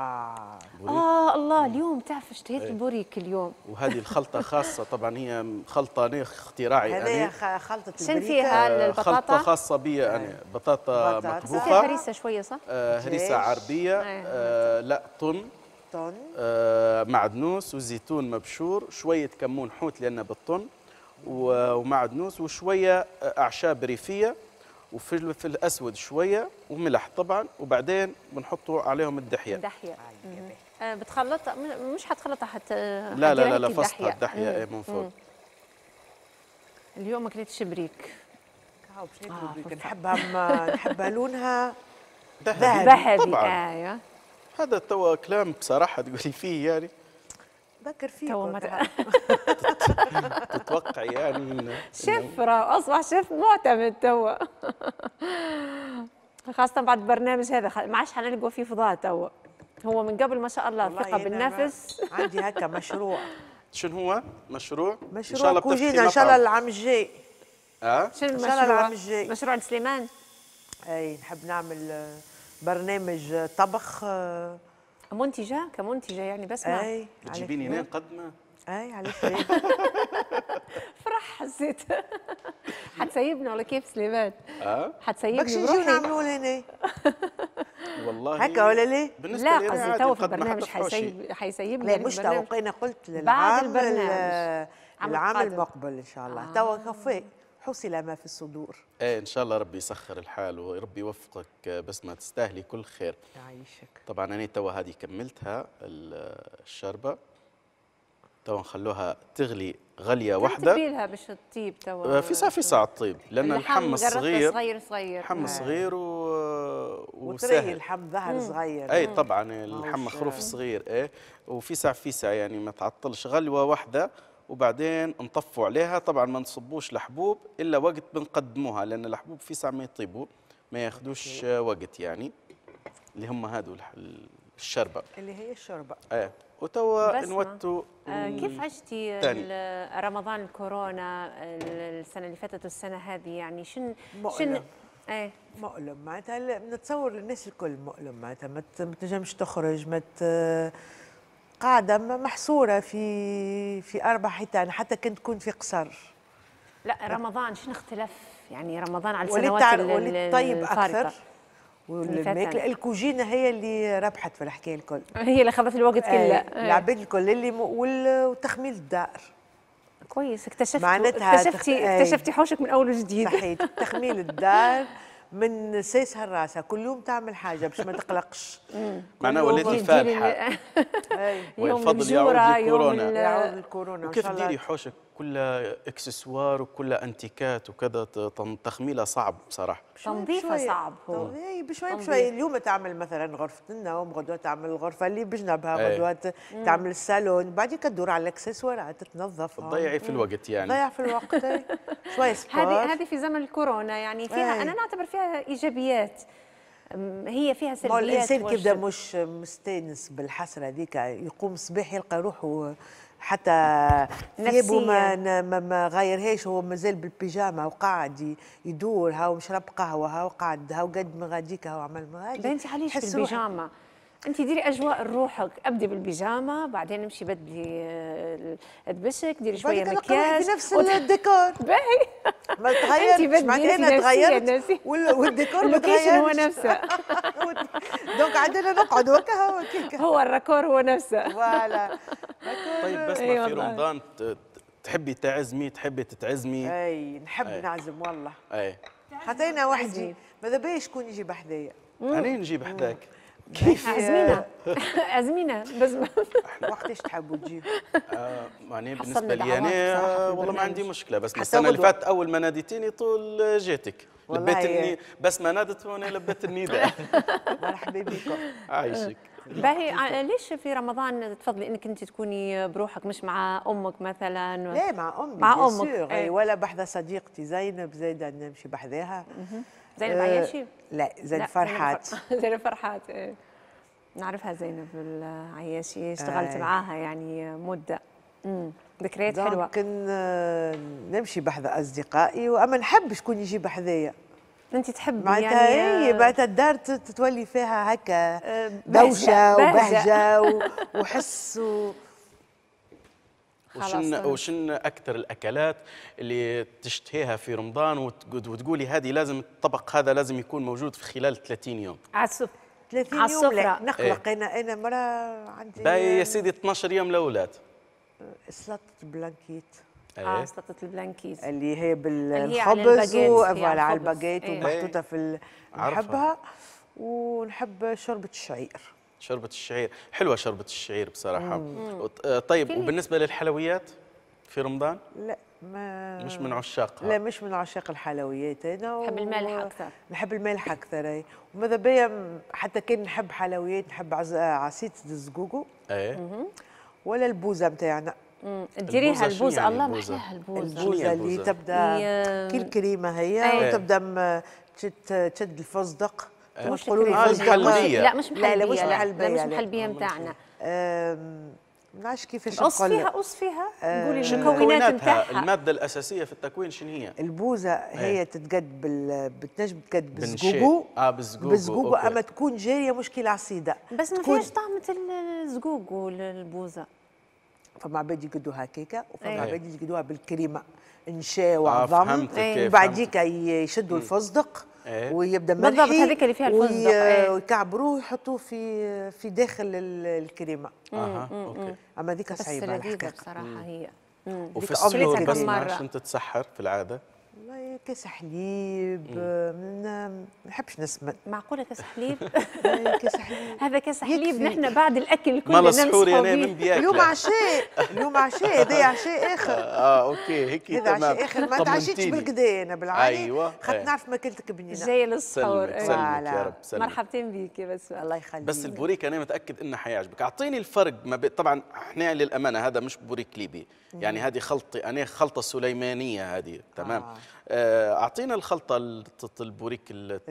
آه, آه الله آه. اليوم تعرف اشتهيت البوريك إيه. اليوم وهذه الخلطة [laughs] خاصة طبعا هي خلطة أنا اختراعي هذه يعني خلطة شن فيها آه، البطاطا؟ خلطة خاصة بي يعني أنا إيه. بطاطا, بطاطا مطبوخة هريسة شوية صح؟ آه هريسة عربية إيه. آه لا طن طن آه معدنوس وزيتون مبشور شوية كمون حوت لأنه بالطن ومعدنوس وشوية أعشاب ريفية وفي في الاسود شويه وملح طبعا وبعدين بنحطه عليهم الدحيه الدحيه آه بتخلطها مش حتخلطها حتى لا لا لا لا فصل الدحيه مم. إيه، من فوق اليوم اكلت شبريك آه نحبها [laughs] نحبها لونها ذهبي ذهبي آه، ايوه هذا توا كلام بصراحه تقولي فيه يعني بكر فيك [laughs] تتوقعي يعني شيف اصبح شيف معتمد توا خاصة بعد البرنامج هذا ما عادش حنلقوا فيه فضاء توا هو من قبل ما شاء الله ثقة إيه، بالنفس عندي هكا مشروع شنو هو؟ مشروع؟ مشروع ان شاء الله كوجينا ان شاء الله العام الجاي اه شنو المشروع؟ العام الجاي مشروع سليمان اي نحب نعمل آه، برنامج آه، طبخ آه، منتجه كمنتجه يعني بسمع اي تجيبيني هنا قدمه اي على فكره [laughs] فرح حسيت [laughs] حتسيبنا ولا كيف سليمان؟ اه حتسيبنا بكش نجيو نعملوا هنا والله هكا ولا ليه؟ بالنسبه لا قصدي تو في البرنامج حيسيب حيسيبنا لا يعني مش تو قلت للعام بعد البرنامج العام المقبل ان شاء الله تو آه. كفايه حصل ما في الصدور ايه ان شاء الله ربي يسخر الحال وربي يوفقك آه، بس ما تستاهلي كل خير يعيشك طبعا انا توا هذه كملتها الشربه توا نخلوها تغلي غليه واحده تبيلها باش تطيب توا آه، في ساعه في ساعه تطيب لان الحم صغير صغير صغير حم نعم. صغير و... وسهل الحم ظهر صغير اي طبعا الحم خروف صغير ايه وفي ساعه في ساعه يعني ما تعطلش غلوه واحده وبعدين نطفوا عليها طبعا ما نصبوش الحبوب الا وقت بنقدموها لان الحبوب في ساعه ما يطيبوا ما ياخذوش وقت يعني اللي هم هذو الشربه اللي هي الشربه ايه وتوا نوتوا آه كيف عشتي رمضان الكورونا السنه اللي فاتت والسنه هذه يعني شن مؤلم. شن ايه مؤلم معناتها نتصور الناس الكل مؤلم معناتها ما تنجمش تخرج ما قاعده محصوره في في اربع حيتان حتى كنت تكون في قصر لا رمضان شنو اختلف يعني رمضان على السنوات وليت وليت طيب اكثر والميك الكوجينه هي اللي ربحت في الحكايه الكل هي اللي خذت الوقت إيه، كله إيه. العباد الكل اللي وتخميل الدار كويس اكتشفت اكتشفتي إيه. اكتشفتي حوشك من اول وجديد صحيح تخميل الدار [laughs] من سيسها الراسة كل يوم تعمل حاجه باش ما تقلقش [laughs] معناها وليتي فالحه والفضل [laughs] يعود للكورونا يعود للكورونا وكيف ديري حوشك كل اكسسوار وكل انتيكات وكذا تخميله صعب بصراحه تنظيفه صعب هو بشوي بشوي اليوم تعمل مثلا غرفه النوم غدوه تعمل الغرفه اللي بجنبها غدوه تعمل الصالون بعد تدور على الاكسسوارات تنظفها تضيعي في الوقت يعني تضيع في الوقت [laughs] شوي سبورت هذه هذه في زمن الكورونا يعني فيها أي. انا نعتبر فيها ايجابيات هي فيها سلبيات الانسان كيبدا مش مستانس بالحسره هذيك يقوم صباح يلقى روحه حتى ثيابه ما, ما, ما غيرهاش هو مازال بالبيجاما وقاعد يدور هاو مشرب قهوه هاو قاعد هاو قد ما غاديك هاو عمل ما غادي بنتي علاش بالبيجاما انت ديري اجواء لروحك ابدي بالبيجامه بعدين امشي بدلي آه، البسك ديري شويه مكياج نفس الديكور [laughs] باهي ما تغيرتش معناتها انا تغيرت والديكور ما تغيرش هو نفسه [laughs] دونك عندنا نقعد وكا هو الراكور هو نفسه فوالا [laughs] طيب بس أيوة في رمضان تحبي تعزمي تحبي تتعزمي اي نحب أي. نعزم والله اي حتى وحدي ماذا بيا شكون يجي حدايا انا نجيب حداك كيف عزمينا آه، [laughs] عزمينا بس [laughs] وقتاش تحبوا تجيو؟ معناها آه، يعني بالنسبه لي انا يعني، آه، والله ما عندي مشكله بس السنه اللي فاتت اول ما ناديتيني طول جاتك لبيت الني... بس ما نادت وانا لبيت النداء [laughs] مرحبا بكم عايشك باهي ليش في رمضان تفضلي انك انت تكوني بروحك مش مع امك مثلا لا مع امي مع امك أي. إيه. ولا بحذا صديقتي زينب زايده نمشي بحذاها زينب آه، عياشي؟ لا زينب فرحات زينب فرحات نعرفها زينب العياشي اشتغلت آه. معاها يعني مده امم ذكريات حلوه ممكن آه، نمشي بحذا اصدقائي واما نحب شكون يجي بحذايا انت تحب معناتها يعني هي معناتها الدار تتولي فيها هكا دوشه وبهجه [laughs] وحس و... وشن وشن اكثر الاكلات اللي تشتهيها في رمضان وتقولي هذه لازم الطبق هذا لازم يكون موجود في خلال 30 يوم عسف 30 يوم الصفرة. لا نقلق إيه؟ انا انا مره عندي باي يا سيدي 12 يوم لولاد سلطه بلانكيت إيه. اه سلطه البلانكيت اللي هي بالخبز وعلى على الباجيت إيه. ومحطوطه في نحبها ونحب شوربه الشعير شوربة الشعير حلوة شوربة الشعير بصراحة مم. آه، طيب وبالنسبة للحلويات في رمضان؟ لا ما مش من عشاقها لا مش من عشاق الحلويات انا نحب المالح اكثر نحب المالح اكثر وماذا بيا حتى كان نحب حلويات نحب عصير الزقوقو ايه ولا البوزه نتاعنا ديريها البوزه يعني الله البوزة. محلاها البوزه البوزه اللي تبدا كي الكريمه هي إيه. وتبدا تشد الفصدق مش الحلبيه آه، لا مش محلبيه لا, لا مش محلبيه لا, لا مش محلبيه متاعنا منعرفش كيفاش نقول فيها قص فيها قولي المكونات نتاعها الماده الاساسيه في التكوين شنو هي البوزه إيه. هي تتقد بال... بتنجم تتقد بالزقوقو اه بالزقوقو بالزقوقو اما تكون جاريه مشكله عصيده بس ما فيهاش طعمه الزقوق والبوزه فما عباد يقدوها هكاكا وفما عباد إيه. يقدوها بالكريمه نشا آه، وعظم آه إيه. بعديك يشدوا الفصدق إيه؟ ويبدا ملحي بالضبط هذيك اللي فيها الفستق إيه؟ ويكعبروه ويحطوه في في داخل الكريمه اها اوكي اما ذيك صعيبه الحقيقه بصراحه هي وفي السحور بس انت تسحر في العاده والله كاس حليب ما نحبش نسمع معقوله كاس حليب [laughs] كاس حليب هذا كاس حليب نحن بعد الاكل كلنا نمسحوا بيه اليوم عشاء اليوم عشاء هذا عشاء اخر [laughs] آه،, اه اوكي هيك هذا عشاء اخر ما تعشيتش بالكدا انا بالعادي ايوه خاطر إيه. نعرف ماكلتك بنينه جايه للسحور يا رب مرحبتين بك يا بس الله يخليك بس البوريك انا متاكد انه حيعجبك اعطيني الفرق ما بين طبعا احنا للامانه هذا مش بوريك ليبي يعني هذه خلطه انا خلطه سليمانيه هذه تمام آه. آه، اعطينا الخلطه البوريك التونسيه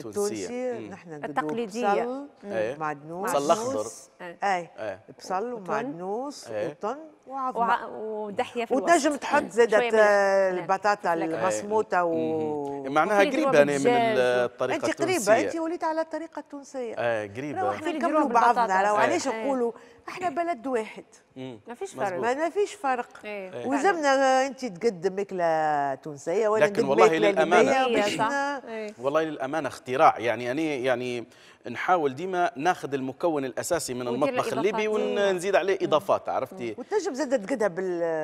التونسيه نحن التقليديه بصل إيه. معدنوس بصل اخضر اي إيه. إيه. بصل ومعدنوس وطن وعظم ودحيه في وتنجم تحط زادت آه، البطاطا المصموطه و معناها قريبه يعني من الطريقه التونسيه انت قريبه انت وليت على الطريقه التونسيه ايه قريبه احنا نكملوا بعضنا وعلاش نقولوا احنا بلد واحد ما فيش فرق ما فيش فرق ايه. إيه. وزمنا انت تقدم اكله تونسيه ولا لكن والله للامانه ايه. والله للامانه اختراع يعني انا يعني نحاول ديما ناخذ المكون الاساسي من المطبخ الليبي ونزيد إيه. عليه اضافات عرفتي وتنجم زاد تقدها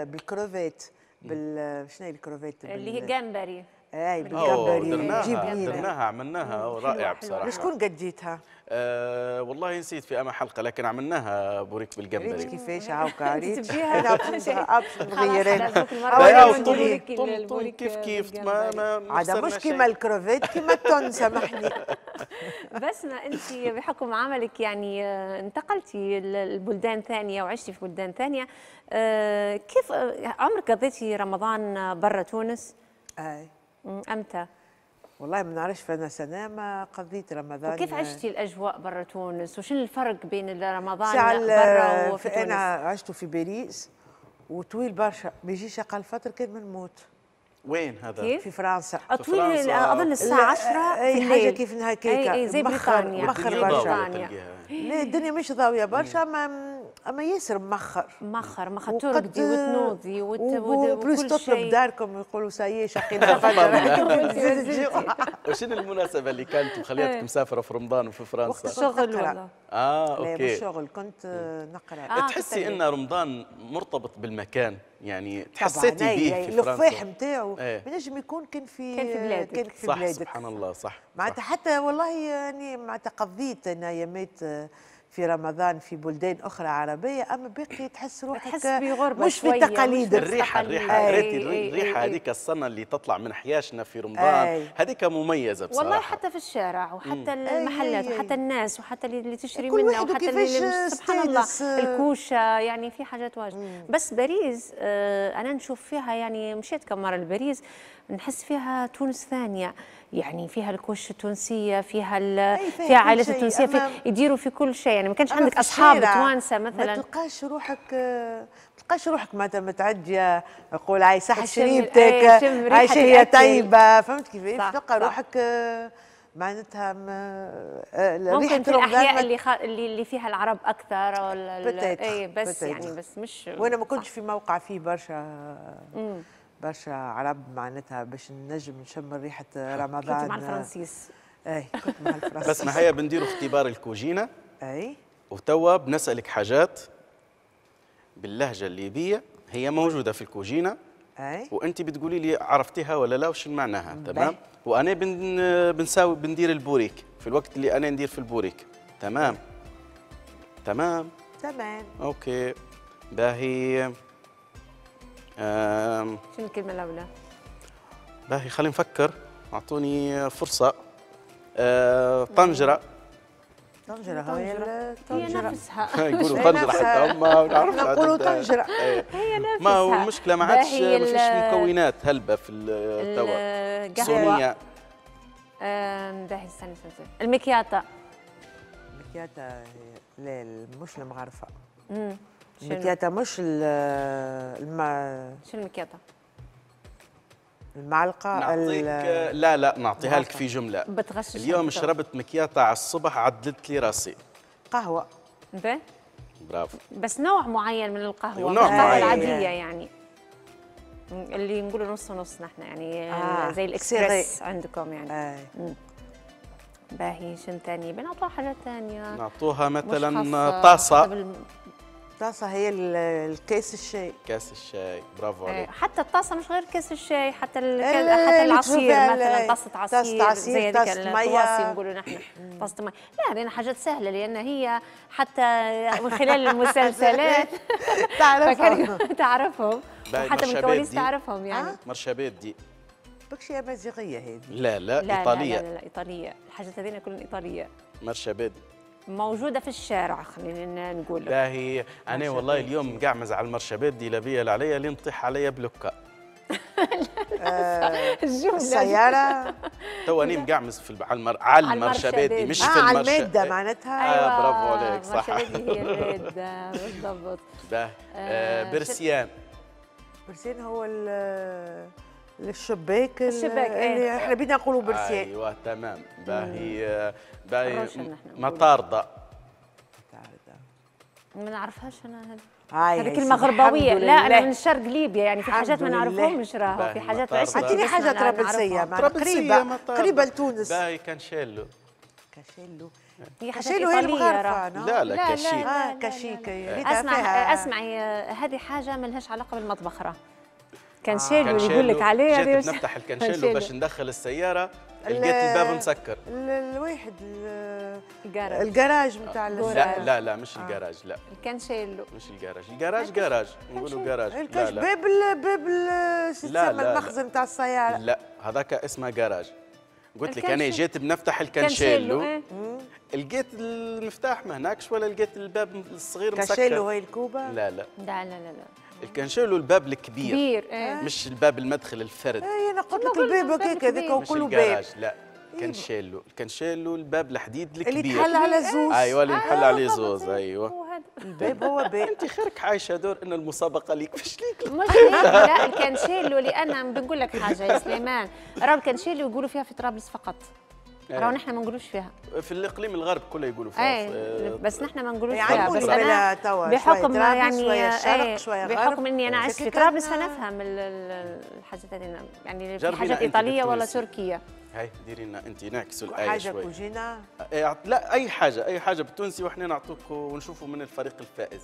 بالكروفيت بال شنو هي الكروفيت اللي هي جمبري اي بالجمبري جبنينه درناها عملناها رائعه بصراحه شكون قد جيتها؟ أه والله نسيت في اما حلقه لكن عملناها بوريك بالجمبري ريتش كيفاش هاوكا عريت تجيبها ابس مغيرين طول كيف كيف ما ما عاد مش كيما الكروفيت كيما التون سامحني [laughs] بسمة انت بحكم عملك يعني آه، انتقلتي لبلدان ثانيه وعشتي في بلدان ثانيه آه، كيف آه، عمرك قضيتي رمضان برا تونس؟ اي امتى؟ والله ما نعرفش فانا سنه ما قضيت رمضان وكيف عشتي الاجواء برا تونس وشنو الفرق بين رمضان برا وفي تونس؟ انا عشته في باريس وطويل برشا ما يجيش اقل فتره كان من الموت وين هذا؟ كيف؟ في فرنسا آه، طويل آه، اظن الساعه 10 اي حاجه كيف نهاية كيكه اي زي بريطانيا مخر برشا لا الدنيا مش ضاويه برشا ما اما ياسر مخر مخر مخر ترقدي وتنوضي شيء تطلب داركم ويقولوا سايي شقينا وشنو المناسبه اللي كانت مخليتك مسافره في رمضان وفي فرنسا؟ وقت الشغل اه اوكي الشغل كنت نقرا آه، تحسي ان رمضان مرتبط بالمكان يعني تحسيتي بيه في فرنسا اللفاح نتاعو إيه. ينجم يكون كان في كان في بلادك كان في صح بلادك سبحان الله صح معناتها حتى والله يعني معناتها قضيت انا يامات في رمضان في بلدان اخرى عربيه اما باقي تحس روحك تحس بغربه مش في التقاليد الريحه الريحه ريتي إيه، الريحه إيه، إيه، هذيك الصنه اللي تطلع من حياشنا في رمضان هذيك مميزه بصراحه والله حتى في الشارع وحتى المحلات وحتى الناس وحتى اللي تشري منها وحتى اللي سبحان الله آه. الكوشه يعني في حاجات واجد بس باريس آه انا نشوف فيها يعني مشيت كم مره لباريس نحس فيها تونس ثانيه يعني فيها الكوش التونسيه فيها فيها عائلات التونسيه في يديروا في كل شيء يعني ما كانش عندك اصحاب توانسه مثلا آه، ما تلقاش روحك تلقاش روحك معناتها متعديه نقول عاي صح شريبتك عايشه هي طيبه فهمت كيف إيه، تلقى روحك آه، معناتها آه، ممكن في الاحياء اللي خ... اللي فيها العرب اكثر ولا اي بس بتاتخ. يعني بس مش وانا ما كنتش في موقع فيه برشا برشا عرب معناتها باش نجم نشم ريحه رمضان كنت مع الفرنسيس آه، اي كنت مع الفرنسيس بس نحيا بنديروا اختبار الكوجينه اي وتوا بنسالك حاجات باللهجه الليبيه هي موجوده في الكوجينه اي وانت بتقولي لي عرفتيها ولا لا وش معناها تمام وانا بن بنساوي بندير البوريك في الوقت اللي انا ندير في البوريك تمام تمام تمام اوكي باهي شنو الكلمة الأولى؟ باهي خلينا نفكر أعطوني فرصة آه، طنجرة طنجرة طنجرة هي نفسها [laughs] يقولوا [laughs] طنجرة حتى هم نعرفها نقولوا طنجرة إيه. هي نفسها ما هو المشكلة ما عادش ما فيش مكونات هلبة في التوا صينية باهي استنى استنى المكياطة المكياطة لا مش المغرفة المكياطه مش الم... شنو المكياطه المعلقه نعطيك لا لا نعطيها لك في جمله بتغشش اليوم شربت مكياطه على الصبح عدلت لي راسي قهوه بي؟ برافو بس نوع معين من القهوه نوع القهوه العاديه يعني اللي نقول نص ونص نحن يعني آه زي الاكسبريس عندكم يعني آه. باهي شن ثاني بنعطوها حاجه ثانيه نعطوها مثلا طاسه الطاسه هي الكاس الشاي كاس الشاي برافو آه، عليك حتى الطاسه مش غير كاس الشاي حتى حتى العصير مثلا طاسه عصير طاسه عصير زي طاسه ميه نقولوا نحن طاسه ميه لا لان حاجات سهله لان هي حتى من خلال [laughs] المسلسلات [laughs] تعرفهم [laughs] تعرفهم حتى من الكواليس تعرفهم يعني آه. مرشابات دي بكشي امازيغيه هذه لا لا, ايطاليه لا لا, لا, ايطاليه الحاجات هذين كلهم ايطاليه مرشابات موجوده في الشارع خلينا نقول لا هي انا والله اليوم قاعد على المرشبات دي لا بيا لا عليا لين طيح عليا بلوكا آه، [laughs] السيارة تو اني مقعمز في على على المرشبات دي مش في المرشبات آه، على المادة معناتها أيوة. آه برافو عليك صح هي [laughs] المادة بالضبط ده آه، برسيان برسيان هو ال الشباك الشباك إيه. اللي احنا بدنا نقولوا برسي ايوه تمام باهي باهي مطارده ما نعرفهاش انا هذه هذه كلمة غربوية لا أنا من شرق ليبيا يعني في حاجات ما نعرفهمش راهو في حاجات عشت عطيني حاجة طرابلسية قريبة قريبة لتونس باهي كانشيلو كانشيلو هي حاجه لا لا كاشيك لا لا لا كاشيك آه، اسمع اسمعي هذه حاجة ما لهاش علاقة بالمطبخ راه آه. كانشيلو اللي يقول لك عليه جيت نفتح [laughs] الكانشيلو باش ندخل السياره لقيت الباب مسكر الواحد الجراج الجراج نتاع آه. لا لا لا مش آه. الجراج لا الكانشيلو مش الجراج الجراج جراج نقولوا جراج لا لا باب باب المخزن نتاع السياره لا هذاك اسمه جراج قلت لك انا جيت بنفتح الكانشيلو إيه. لقيت المفتاح ما هناكش ولا لقيت الباب الصغير مسكر كانشيلو هاي الكوبه لا لا لا لا, لا. الكانشيلو الباب الكبير كبير ايه؟ مش الباب المدخل الفرد اي انا قلت لك الباب هكاك هذاك وكله باب لا إيه. كان الكانشيلو الباب الحديد الكبير اللي تحل على إيه. زوز ايوه اللي تحل آه، عليه زوز ايوه الباب هو [laughs] باب انت خيرك عايشه دور ان المسابقه ليك فاش ليك مش ليك لا الكانشيلو لان بنقول لك حاجه يا سليمان راه الكانشيلو يقولوا فيها في طرابلس فقط آه. رغم نحن احنا ما نقولوش فيها في الاقليم الغرب كله يقولوا فيها ايه آه، بس نحن ما نقولوش يعني فيها بس انا بحكم شوية يعني شويه إيه، شرق شويه غرب بحكم اني انا عشت في طرابلس فنفهم الحاجات هذه يعني حاجات ايطاليه ولا تركيه هاي ديري لنا انت هناك سؤال حاجه شوي. كوجينا إيه، لا اي حاجه اي حاجه بالتونسي واحنا نعطوك ونشوفوا من الفريق الفائز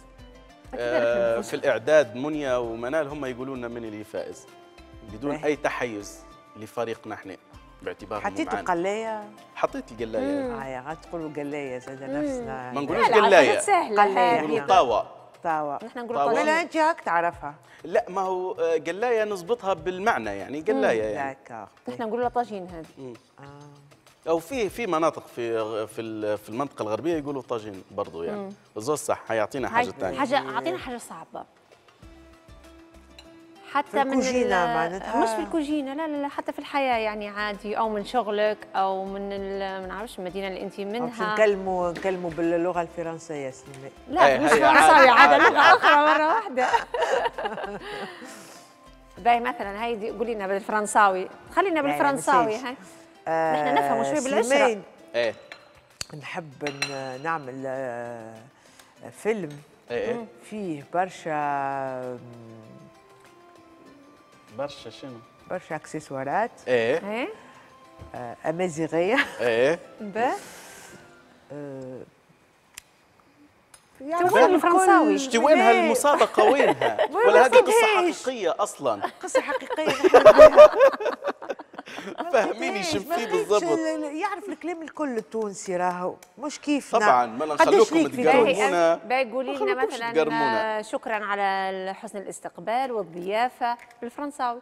آه، في الاعداد منيا ومنال هم يقولوا لنا من اللي فائز بدون إيه. اي تحيز لفريقنا احنا باعتبار حطيته قلايه حطيت القلايه اه, آه، غتقولوا تقولوا قلايه زاد نفسنا ما يعني نقولوش قلايه سهله نقولوا طاوه طاوه نحن نقولوا طاوه ولا انت هاك تعرفها لا ما هو آه، قلايه نضبطها بالمعنى يعني قلايه يعني نحن نقولوا طاجين هذه آه. او في في مناطق في في في المنطقه الغربيه يقولوا طاجين برضو يعني زوز صح حيعطينا حاجه ثانيه حاجه اعطينا حاجه صعبه حتى من معناتها مش في الكوجينه لا, لا حتى في الحياه يعني عادي او من شغلك او من ما نعرفش المدينه اللي انت منها نكلموا نكلموا باللغه الفرنسيه سلمي لا مش فرنساوي إيه، عادة لغه اخرى مره واحده [laughs] باهي مثلا هيدي قولي لنا بالفرنساوي خلينا يعني بالفرنساوي نحن آه، نفهموا شوي بالعشره ايه نحب نعمل آه، فيلم إيه، إيه. فيه برشا برشا شنو؟ برشا اكسسوارات ايه ايه آه، امازيغيه ايه [laughs] با آه، يعني وين الفرنساوي شتي [laughs] إيه. هالمسابقه وينها [laughs] ولا هذه قصه حقيقيه اصلا قصه حقيقيه فهميني شو فيه بالضبط يعرف الكلام الكل التونسي راهو مش كيفنا طبعا ما نخلوكم تقرمونا باهي قولي لنا مثلا آه، شكرا على حسن الاستقبال والضيافه بالفرنساوي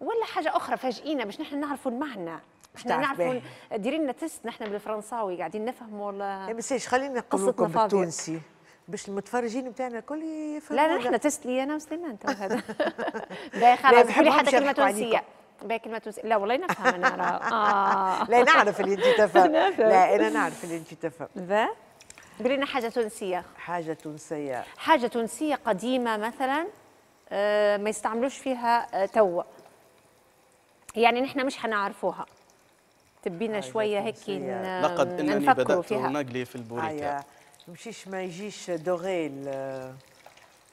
ولا حاجه اخرى فاجئينا باش نحن نعرفوا المعنى احنا نعرفوا ديري لنا تست نحن بالفرنساوي قاعدين نفهموا ولا بس خلينا نقول لكم بالتونسي باش المتفرجين بتاعنا الكل يفهموا لا لا احنا تست لي انا وسليمان تو [laughs] هذا باهي خلاص قولي حتى كلمه تونسيه باقي كلمه تونسيه لا والله نفهم انا آه. لا نعرف اللي انت تفهم لا انا نعرف اللي انت تفهم ذا لنا حاجه تونسيه حاجه تونسيه حاجه تونسيه قديمه مثلا ما يستعملوش فيها توا يعني نحن مش حنعرفوها تبينا شويه هيك لقد انني بدات فيها. نقلي في البوريكا آه ما يجيش دوغيل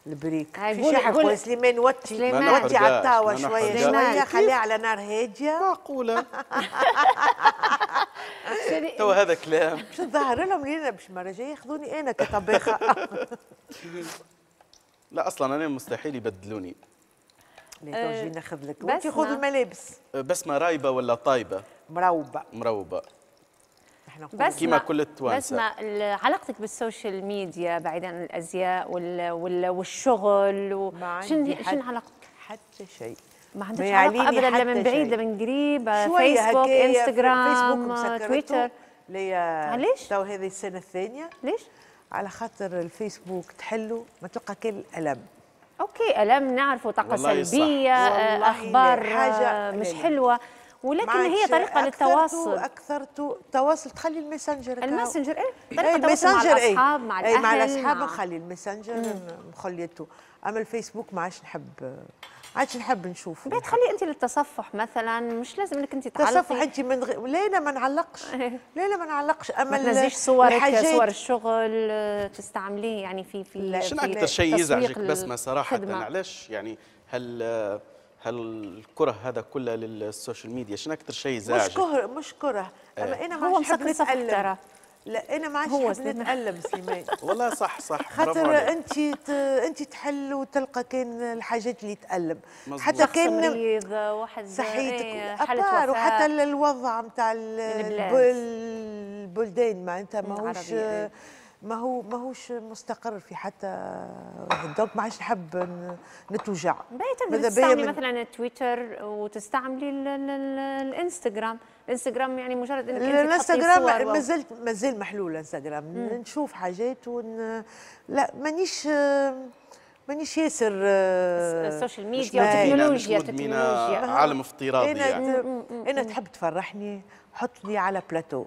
البريك في شي قول سليمان وطي سليمان وطي على الطاوة شوية شوية خليها على نار هادية معقولة [laughs] تو هذا كلام [laughs] باش تظهر لهم هنا باش المرة الجاية ياخذوني أنا كطباخة [laughs] لا أصلا أنا مستحيل يبدلوني لا ناخذ لك أه، وانت خذ الملابس بسمة رايبة ولا طايبة؟ مروبة مروبة احنا بس كيما كل التوانسه ما علاقتك بالسوشيال ميديا بعيدا عن الازياء وال وال والشغل و... شنو شنو علاقتك؟ حتى شيء ما عندك علاقه ابدا لا من بعيد لا من قريب فيسبوك انستغرام فيسبوك تويتر لي آه، آه، ليش؟ تو هذه السنه الثانيه ليش؟ على خاطر الفيسبوك تحلو ما تلقى كل الالم اوكي الم نعرفه طاقه سلبيه آه، اخبار حاجة مش حلوه ولكن هي طريقه للتواصل اكثر تواصل تخلي الماسنجر الماسنجر ايه طريقه ايه مع إيه. الاصحاب ايه مع الاهل مع الاصحاب نخلي الماسنجر مخليته اما الفيسبوك ما عادش نحب ما عادش نحب نشوفه بيت خلي انت للتصفح مثلا مش لازم انك انت تعلقي تصفح انت من غ... لا ما نعلقش إيه. لا ما نعلقش اما ما تنزليش صورك صور الشغل تستعمليه يعني في في شنو اكثر شيء يزعجك ما صراحه علاش يعني هل هالكره هذا كله للسوشيال ميديا شنو اكثر شيء زاعج مش كره مش كره اما إيه. انا ما هو مسكري صفحه لا انا ما عادش نتالم سيمان [laughs] والله صح صح خاطر انت انت تحل وتلقى كان الحاجات اللي تالم حتى كان مريض واحد صحيتك ابار وحتى الوضع نتاع البلدان معناتها ماهوش ما هو ماهوش مستقر في حتى دونك ما عادش نحب نتوجع ماذا تستعملي مثلا تويتر وتستعملي الانستغرام الانستغرام يعني مجرد انك الانستغرام مازال مازال محلول الانستغرام نشوف حاجات ون لا مانيش مانيش ياسر آه، السوشيال ميديا تكنولوجيا يعني تكنولوجيا عالم افتراضي انا يعني. انا تحب تفرحني حطني على بلاتو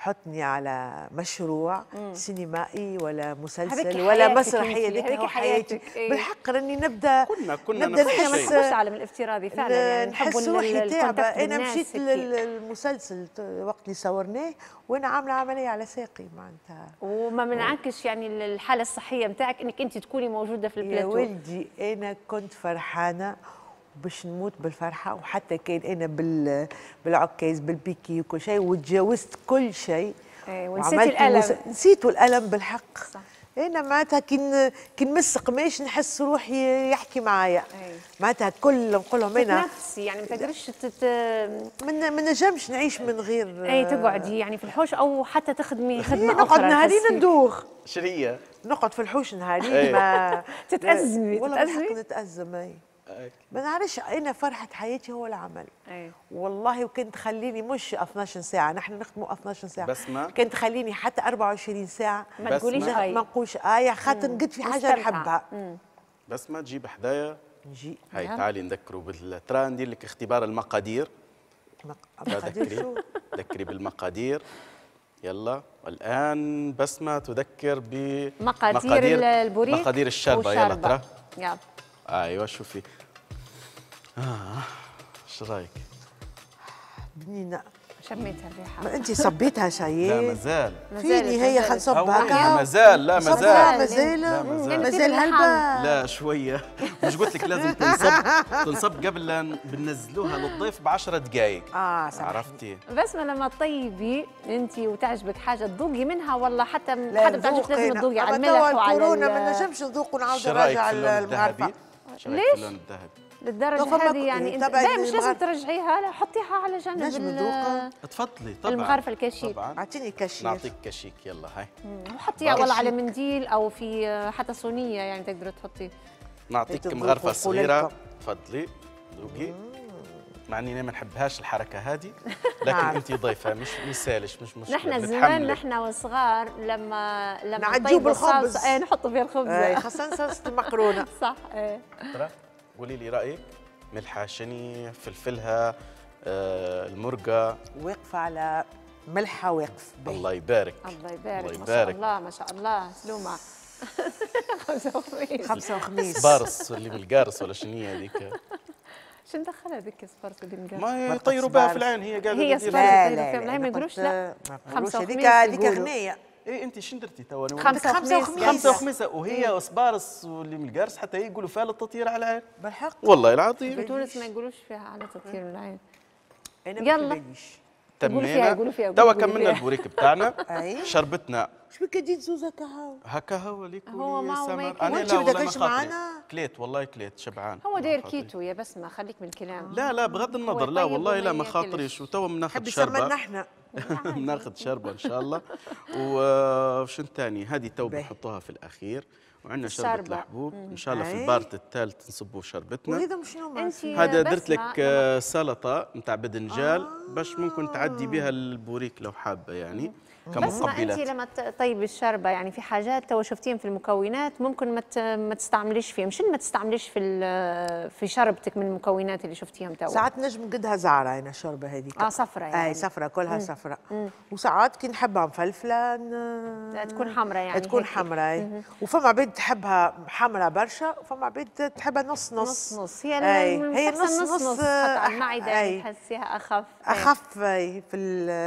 حطني على مشروع مم. سينمائي ولا مسلسل ولا مسرحيه ديك حياتك, حياتك. إيه؟ بالحق راني نبدا كنا كنا نبدا نحس العالم الافتراضي فعلا يعني نحس روحي انا مشيت للمسلسل وقت اللي صورناه وانا عامله عمليه على ساقي معناتها وما منعكش يعني الحاله الصحيه نتاعك انك انت تكوني موجوده في البلاتو يا ولدي انا كنت فرحانه باش نموت بالفرحه وحتى كان انا بال بالعكاز بالبيكي وكل شيء وتجاوزت كل شيء إيه، ونسيت الالم مس... الالم بالحق صح. انا معناتها كي كي نمس قماش نحس روحي يحكي معايا إيه. معناتها كل نقول لهم انا نفسي يعني ما تقدرش تت... ما من نجمش نعيش من غير اي تقعدي يعني في الحوش او حتى تخدمي خدمه اخرى نقعد نهارين ندوخ شريه نقعد في الحوش نهارين إيه. ما [laughs] تتازمي والله تتأزمي؟ نتازم اي ما نعرفش انا فرحه حياتي هو العمل أيه. والله وكنت خليني مش 12 ساعه نحن نخدموا 12 ساعه بسمة. كنت خليني حتى 24 ساعه ما تقوليش ما نقولش اي خاطر نقد في حاجه نحبها بس ما تجيب حدايا نجي هاي نعم. تعالي نذكروا بالتران ندير لك اختبار المقادير تذكري شو؟ ذكري بالمقادير يلا الان بسمه تذكر ب مقادير البوريك مقادير الشربه يلا ترى يلا ايوه شوفي اه ايش رايك؟ بنينة شميتها الريحة ما انت صبيتها شاي لا مازال فيني هي حنصبها لا مازال لا مازال مازال مازال هلبة لا شوية مش قلت لك لازم تنصب تنصب قبل لا بننزلوها للضيف ب 10 دقائق اه سمحني. عرفتي بس ما لما تطيبي انت وتعجبك حاجة تذوقي منها والله حتى حتى بتعجبك لازم تذوقي على الملح وعلى الكورونا ما نجمش نذوق ونعاود نراجع المعرفة ليش؟ للدرجه هذه يعني, يعني انت مش لازم ترجعيها لا حطيها على جنب نجم ال... تفضلي طبعا المغرفه الكاشيك اعطيني كاشيك نعطيك كاشيك يلا هاي وحطيها والله على منديل او في حتى صينيه يعني تقدر تحطي نعطيك مغرفه صغيره تفضلي ذوقي مع اني انا ما نحبهاش الحركه هذه [laughs] لكن نعم. انت ضيفه مش مثالش مش مشكله نحن زمان نحن وصغار لما لما نعجوه بالخبز ايه نحطوا فيها الخبز إيه، خاصه صلصه المكرونه [laughs] صح ايه قولي لي رايك ملحه شني فلفلها آه المرقه واقفه على ملحه واقف الله يبارك الله يبارك الله يبارك ما شاء الله ما شاء الله سلومه [laughs] خمسة وخميس خمسة وخميس بارس اللي بالقارس ولا شنو هي هذيك؟ شنو دخلها هذيك سبارس اللي بالقارس؟ ما يطيروا بها في العين هي قاعدة هي سبارس لا لا ما يقولوش لا خمسة وخميس هذيك هذيك غنية ايه انت شن درتي توا خمسه وخميس خمسه وخميسه وهي وسبارس واللي من القرص حتى هي يقولوا فيها التطير على العين بالحق والله العظيم في تونس ما يقولوش فيها على تطير العين يلا تمينا توا كملنا البوريك بتاعنا [laughs] شربتنا شو بك زوز هكا هاو هكا هو ليك هو ما سمر انا لا والله كليت والله كليت شبعان هو داير كيتو يا بسمه خليك من الكلام لا لا بغض النظر لا طيب والله لا ما خاطريش وتوا بناخذ شربه نحن بناخذ [laughs] شربه ان شاء الله وشن آه، ثاني هذه تو بنحطوها في الاخير وعندنا شربة, الحبوب ان شاء الله في البارت الثالث نصبوا شربتنا وهذا مشنو هذا درت لك آه، سلطه نتاع بدنجال آه باش ممكن تعدي بها آه. البوريك لو حابه يعني بس ما انت لما تطيبي الشربه يعني في حاجات تو شفتيهم في المكونات ممكن ما ما تستعمليش فيهم شنو ما تستعمليش في في شربتك من المكونات اللي شفتيهم تو ساعات نجم قدها زعرة انا الشربه هذيك اه صفرة يعني اي صفرة كلها صفرة وساعات كي نحبها مفلفله ن... تكون حمراء يعني تكون حمراء وفما عباد تحبها حمراء برشا وفما عباد تحبها نص نص نص نص هي أي. هي نص نص, نص المعده تحسيها اخف اخف في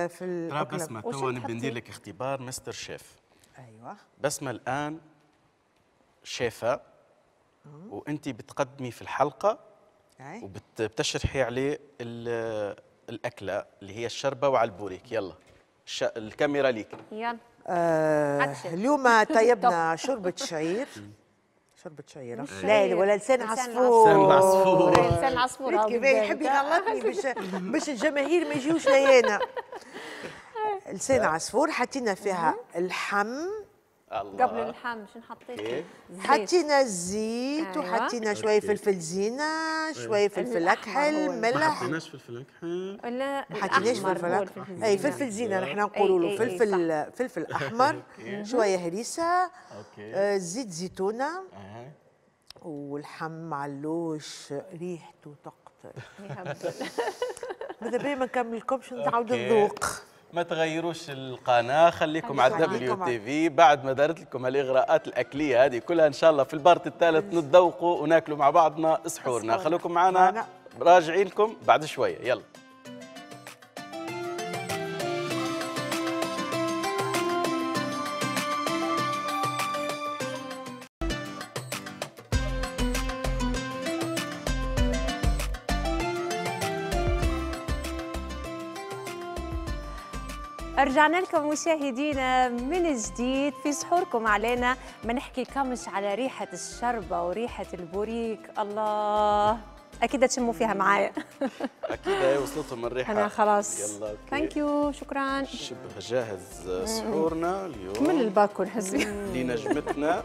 في الاكل ندير لك اختبار مستر شيف ايوه بسمه الان شيفه وانت بتقدمي في الحلقه أي. وبتشرحي عليه الاكله اللي هي الشربه وعلى البوريك يلا الكاميرا ليك يلا آه اليوم [laughs] طيبنا شوربه شعير شربة شعيره آه. لا ولا لسان عصفور لسان عصفور لسان عصفور يحب يغلطني [laughs] باش الجماهير ما يجيوش ليانا لسان عصفور حطينا فيها الحم قبل اللحم شنو حطيتي؟ حطينا الزيت أيوة. وحطينا شويه فلفل زينه أيوة. شويه فلفل اكحل ملح ما حطيناش فلفل اكحل لا ما حطيناش فلفل اكحل اي فلفل زينه نحن نقولوا له فلفل فلفل احمر شويه هريسه اوكي آه، زيت زيتونه والحم علوش ريحته تقتل ماذا بيا ما نكملكمش نتعاود الذوق ما تغيروش القناه خليكم على دبليو تي في بعد ما دارت لكم الاغراءات الاكليه هذه كلها ان شاء الله في البارت الثالث نتذوقوا وناكلوا مع بعضنا سحورنا خلوكم معنا راجعين لكم بعد شويه يلا رجعنا لكم مشاهدينا من جديد في سحوركم علينا ما نحكي كمش على ريحة الشربة وريحة البوريك الله اكيد تشموا فيها معايا [laughs] اكيد هي وصلتهم الريحه انا خلاص يلا ثانك يو شكرا شبه جاهز سحورنا اليوم كمل الباكو نحس لنجمتنا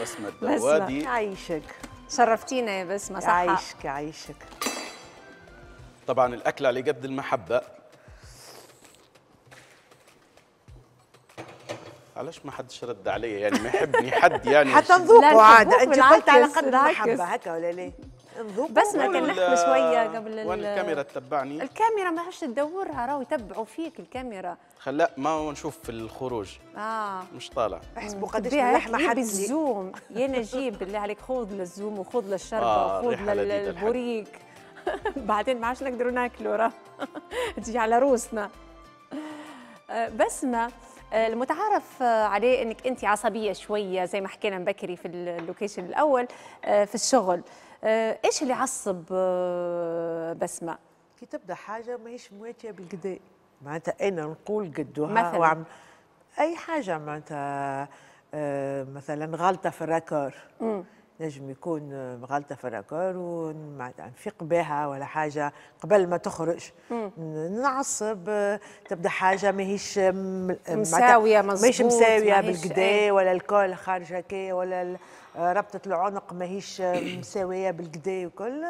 بسمه الدوادي [laughs] بسمة عيشك شرفتينا يا بسمه صحة عيشك عيشك طبعا الاكله على قد المحبه علاش ما حدش رد عليا يعني ما يحبني حد [laughs] يعني حتى نذوقوا عاد انت قلت على قد المحبه هكا ولا ليه؟ بس ما كان نحكي شويه قبل الكاميرا تتبعني الكاميرا ما عادش تدورها راهو يتبعوا فيك الكاميرا خلا ما هو نشوف في الخروج اه مش طالع احسبوا قداش اللحمه حد الزوم يا نجيب بالله عليك خوض للزوم وخوض للشربه آه وخوض للبوريك [laughs] بعدين ما عادش نقدروا ناكلوا راه [laughs] تجي على روسنا آه، بسمه المتعارف آه، عليه انك انت عصبيه شويه زي ما حكينا من بكري في اللوكيشن الاول آه، في الشغل آه، ايش اللي عصب بسمه كي تبدا حاجه ماهيش مواتيه بالقدا معناتها انا نقول قدها وعم اي حاجه معناتها مثلا غلطه في الراكور نجم يكون آه، مغلطه في ومعناتها يعني ونفيق بها ولا حاجه قبل ما تخرج نعصب آه، تبدا حاجه ماهيش آه، مساويه مزبوط ماهيش مساويه بالكدا إيه. ولا الكول خارج هكا ولا آه، ربطه العنق ماهيش آه، [clears throat] مساويه بالكدا وكل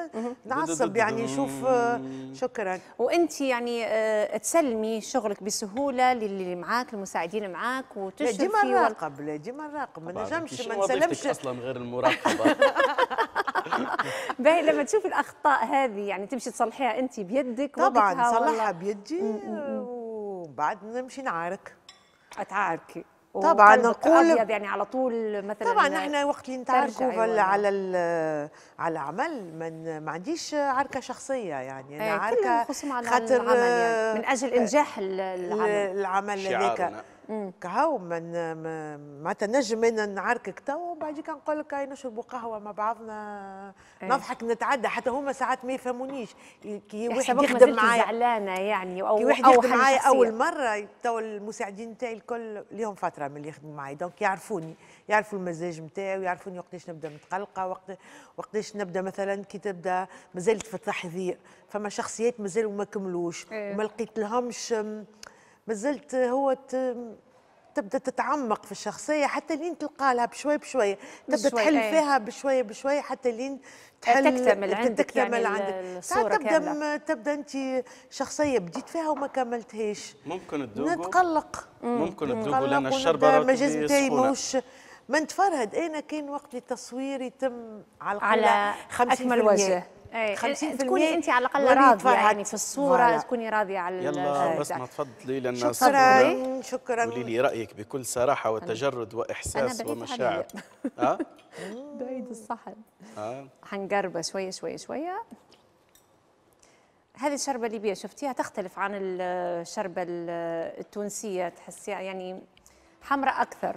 نعصب يعني شوف آه، شكرا وانت يعني تسلمي شغلك بسهوله للي معاك المساعدين معاك وتشوفي ديما نراقب لا ديما نراقب ما نجمش ما نسلمش اصلا غير المراقبه [laughs] باهي لما تشوفي الاخطاء هذه يعني تمشي تصلحيها انت بيدك طبعا نصلحها بيدي ومن بعد نمشي نعارك اتعاركي طبعا نقول ابيض يعني على طول مثلا طبعا نحن وقت اللي نتعرفوا أيوة على على العمل من ما عنديش عركه شخصيه يعني انا إيه، عركه خاطر يعني من اجل آه، انجاح العمل العمل هذاك كهو من معناتها نجم انا نعركك تو وبعديك نقول لك نشربوا قهوه مع بعضنا أيه. نضحك نتعدى حتى هما ساعات ما يفهمونيش كي واحد يخدم معايا زعلانه يعني او كي واحد يخدم معايا اول مره تو المساعدين نتاعي الكل ليهم فتره من اللي يخدموا معايا دونك يعرفوني يعرفوا المزاج نتاعي ويعرفوني وقتاش نبدا متقلقه وقت وقتاش نبدا مثلا كي تبدا مازالت في التحضير فما شخصيات مازالوا ما كملوش أيه. وما لقيت لهمش ما زلت هو ت... تبدا تتعمق في الشخصيه حتى لين تلقى لها بشوي بشوي تبدا تحل أيه. فيها بشوي بشوي حتى لين إيه، تحل تكتمل عندك يعني تكتمل يعني عندك ساعات تبدا م... تبدا انت شخصيه بديت فيها وما كملتهاش ممكن تذوق نتقلق ممكن تذوق لان الشربه ما بتاعي ما نتفرهد انا كان وقت للتصوير يتم على على اكمل وجه إيه، تكوني انت على الاقل راضيه يعني في الصوره ولا. تكوني راضيه على يلا آه، ما تفضلي لان شكرا شكرا قولي لي رايك بكل صراحه وتجرد واحساس ومشاعر اه [laughs] بعيد الصحن اه شويه شويه شويه هذه الشربة الليبية شفتيها تختلف عن الشربة التونسية تحسيها يعني حمراء أكثر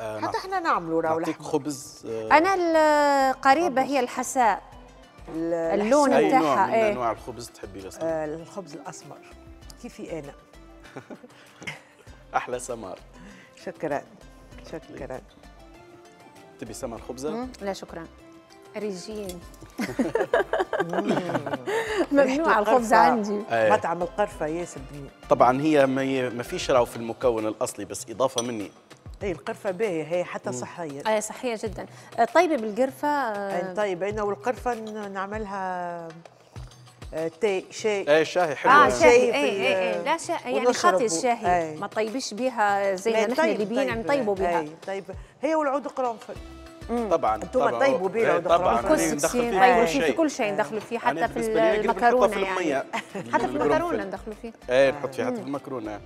آه، حتى احنا نعملوا راولة نعطيك خبز آه انا القريبه هي الحساء اللون بتاعها ايه انواع الخبز تحبي يا آه الخبز الاسمر كيفي انا [laughs] احلى سمار شكرا شكرا تبي سمر خبزه لا شكرا ريجين [laughs] ممنوع الخبز عندي أيه. مطعم القرفه ياسر طبعا هي ما فيش راو في المكون الاصلي بس اضافه مني اي القرفه باهيه هي حتى صحيه اي آه، صحيه جدا آه، طيبه بالقرفه آه، إيه، طيبه انا والقرفه نعملها تي شاي اي شاي حلو اه شاي اي اي اي لا شاي يعني خاطي الشاي إيه. ما طيبش بيها زي ما إيه، نحن طيب، الليبيين طيب، نطيبوا بيها اي طيب هي والعود قرنفل طبعا انتم طيبوا بيه العود طبعا ندخلوا فيه كل فيه طيب، في كل شيء ندخلوا فيه حتى في المكرونه يعني حتى في يعني. [laughs] المكرونه ندخلوا فيه اي نحط فيه حتى في المكرونه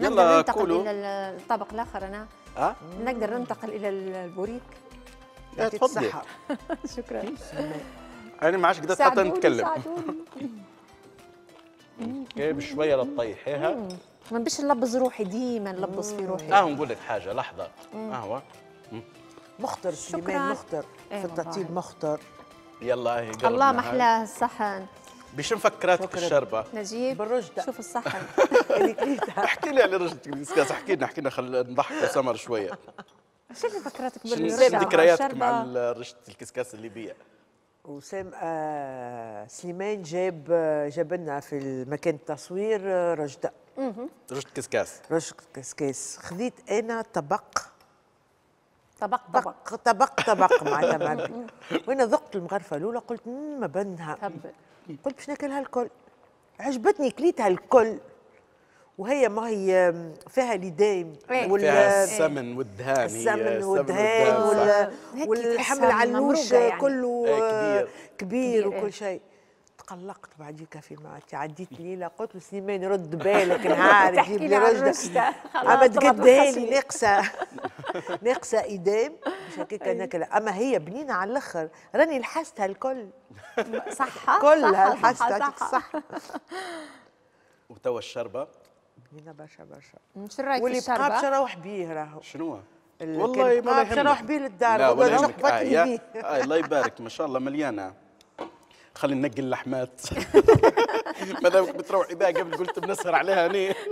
يلا ننتقل الى الطبق الاخر انا أه؟ نقدر ننتقل إلى البوريك تفضلي الصحة [laughs] شكرا أنا ما عادش قدرت حتى نتكلم كي بشوية لطيحيها ما نبيش نلبز روحي ديما نلبز في روحي اه نقول لك حاجة لحظة اهو مخطر شكرا مخطر في إيه التطيب مخطر يلا اهي الله محلاه الصحن بشو مفكراتك الشربة؟ نجيب بالرشدة شوف الصحن [laughs] [laughs] احكي لي على رشدة الاسكاس احكي لنا احكي لنا خل نضحك سمر شوية شو مفكراتك بالرشدة؟ ذكرياتك مع رشدة الكسكاس الليبية؟ وسام آه، سليمان جاب آه، جاب لنا في المكان التصوير آه، رشدة رشدة كسكاس رشدة كسكاس خذيت انا طبق طبق طبق طبق طبق مع وانا ذقت المغرفه الاولى قلت ما بنها قلت باش ناكلها الكل عجبتني كليتها الكل وهي ما هي فيها لي إيه. وال فيها السمن والدهان السمن والدهان والحمل على النوش يعني. كله إيه، كبير وكل شيء تقلقت بعديك فيما تعديت ليله قلت له سليمان رد بالك نهار جيب لي رشده اما تقدالي ناقصه [laughs] ناقصه ايدام مش هكاك ناكله اما هي بنينه على الاخر راني لحستها الكل صح كلها لحستها صح, [laughs] وتوا الشربه بنينه برشا برشا شنو رايك واللي الشربه؟ باش نروح بيه راهو شنو والله ما نروح بيه للدار لا ولا آه، آه، الله يبارك ما شاء الله مليانه خلي ننقي اللحمات [laughs] ما دامك بتروحي بقى قبل قلت بنسهر عليها هني [laughs]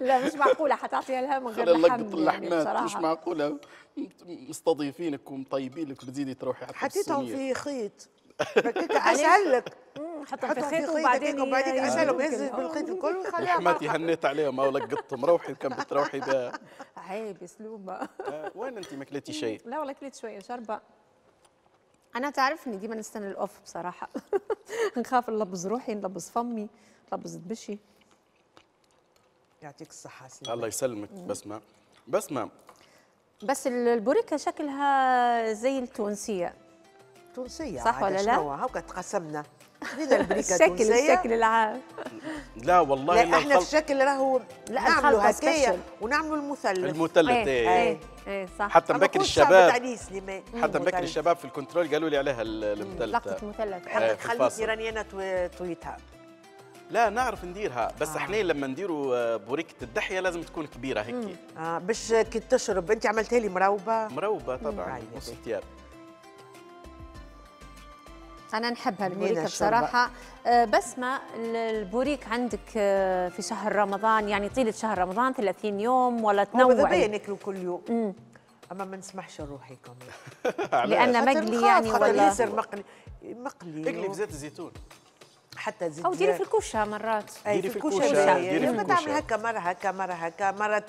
لا مش معقولة حتعطيها لها من غير لحم لقط يعني اللحمات يعني مش معقولة مستضيفينك ومطيبين لك بتزيدي تروحي حطيتهم في خيط [laughs] اسهل لك حطهم في خيط وبعدين وبعدين يعني اسهلهم هزت بالخيط الكل وخليها لحماتي هنيت عليهم او لقطتهم روحي كان بتروحي بها عيب اسلوبها آه، وين انت ما كليتي شيء؟ لا والله كليت شويه شربه انا تعرف اني ديما نستنى الاوف بصراحه [laughs] نخاف نلبس روحي نلبس فمي نلبس دبشي يعطيك الصحه سيدي الله يسلمك بسمه بسمه بس البوريكا شكلها زي التونسيه تونسيه صح ولا لا؟ هاكا تقسمنا البريكه الشكل التونسيه الشكل العام لا والله لا احنا الخلط... الشكل راهو نعملوا هكايا ونعملوا المثلث المثلث ايه, ايه. ايه, إيه، صح حتى مبكر الشباب حتى مبكر الشباب في الكنترول قالوا لي عليها المثلث لقطه مثلث حتى تخلي راني انا تويتها لا نعرف نديرها بس آه. احنا لما نديروا آه، بوريكه الدحيه لازم تكون كبيره هيك اه باش كي تشرب انت عملتها لي مروبه مروبه طبعا نص انا نحبها البوريك بصراحه أه، بسمه البوريك عندك أه، في شهر رمضان يعني طيله شهر رمضان 30 يوم ولا تنوع هو بيه ناكلوا كل يوم مم. اما ما نسمحش نروحي [laughs] لان مقلي يعني ولا ياسر مقلي مقلي اقلي بزيت الزيتون حتى زيت او ديري في الكوشه مرات ديري في الكوشه ديري في الكوشه تعمل هكا مره هكا مره هكا مره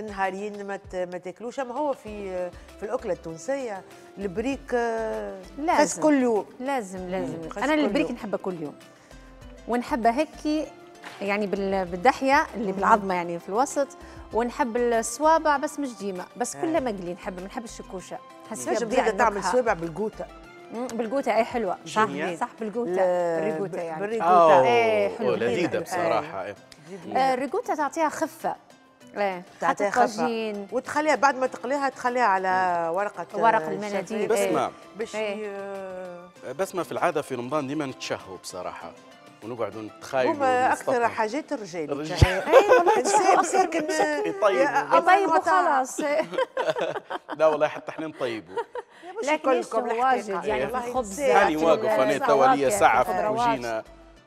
نهارين ما ما تاكلوش اما هو في في الاكله التونسيه البريك آه، لازم كل يوم لازم لازم انا البريك نحبه كل يوم ونحبه هيك يعني بالدحيه اللي بالعظمه يعني في الوسط ونحب الصوابع بس مش ديما بس آه. كلها مقلي نحب ما نحبش الكوشه نحس فيها جديده تعمل صوابع بالقوطه بالقوطه اي حلوه صح صح بالقوطه الريقوطه يعني بالريقوطه اي حلوه لذيذه بصراحه آه، الريقوطه تعطيها خفه ايه تعطيها خفه وتخليها بعد ما تقليها تخليها على ورقه ورق المناديل بسمه إيه. باش إيه. بسمه في العاده في رمضان ديما نتشهوا بصراحه ونقعدوا نتخايلوا هما اكثر حاجات الرجال الرجال [laughs] اي والله نسيب [laughs] يطيبوا يطيبوا خلاص [laughs] لا والله حتى احنا نطيبوا لكن كلكم واجد يعني إيه. الخبز هاني واقف انا توا ساعه في الكوجينه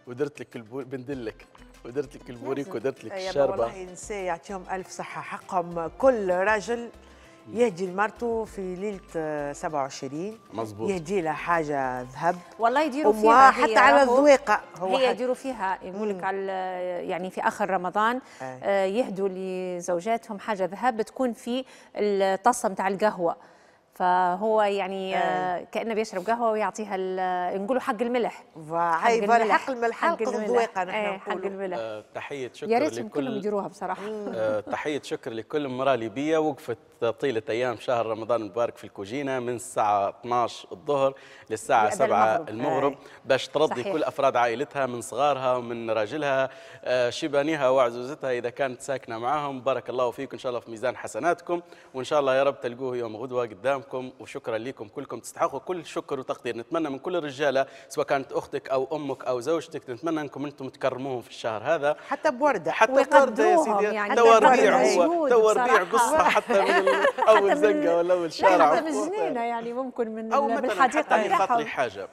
ودرت لك البندلك ودرت لك البوريك ودرت لك أيوة، الشربة والله ينسى يعطيهم ألف صحة حقهم كل راجل يهدي لمرته في ليلة 27 آه، مظبوط يهدي لها حاجة ذهب والله يديروا فيها حتى على الذويقة هو هي يديروا فيها يقول لك على يعني في آخر رمضان آه. يهدوا لزوجاتهم حاجة ذهب تكون في الطاسة نتاع القهوة فهو يعني آه. أيوه. كانه بيشرب قهوه ويعطيها آه، نقولوا حق الملح هاي حق الملح حق الذويقه نحن إيه، حق الملح آه، تحيه شكر يا ريتهم كلهم يديروها بصراحه آه، تحيه شكر لكل امراه ليبيه وقفت طيلة أيام شهر رمضان المبارك في الكوجينة من الساعة 12 الظهر للساعة 7 المغرب, باش ترضي صحيح. كل أفراد عائلتها من صغارها ومن راجلها آه، شبانيها وعزوزتها إذا كانت ساكنة معاهم بارك الله فيكم إن شاء الله في ميزان حسناتكم وإن شاء الله يا رب تلقوه يوم غدوة قدامكم وشكرا لكم كلكم تستحقوا كل شكر وتقدير نتمنى من كل الرجالة سواء كانت أختك أو أمك أو زوجتك نتمنى أنكم أنتم تكرموهم في الشهر هذا حتى بوردة حتى بوردة يا سيدي يعني تو هو تو قصة حتى من اول زنقه ولا اول شارع جنينه يعني ممكن من او مثلا حتى خاطري حاجه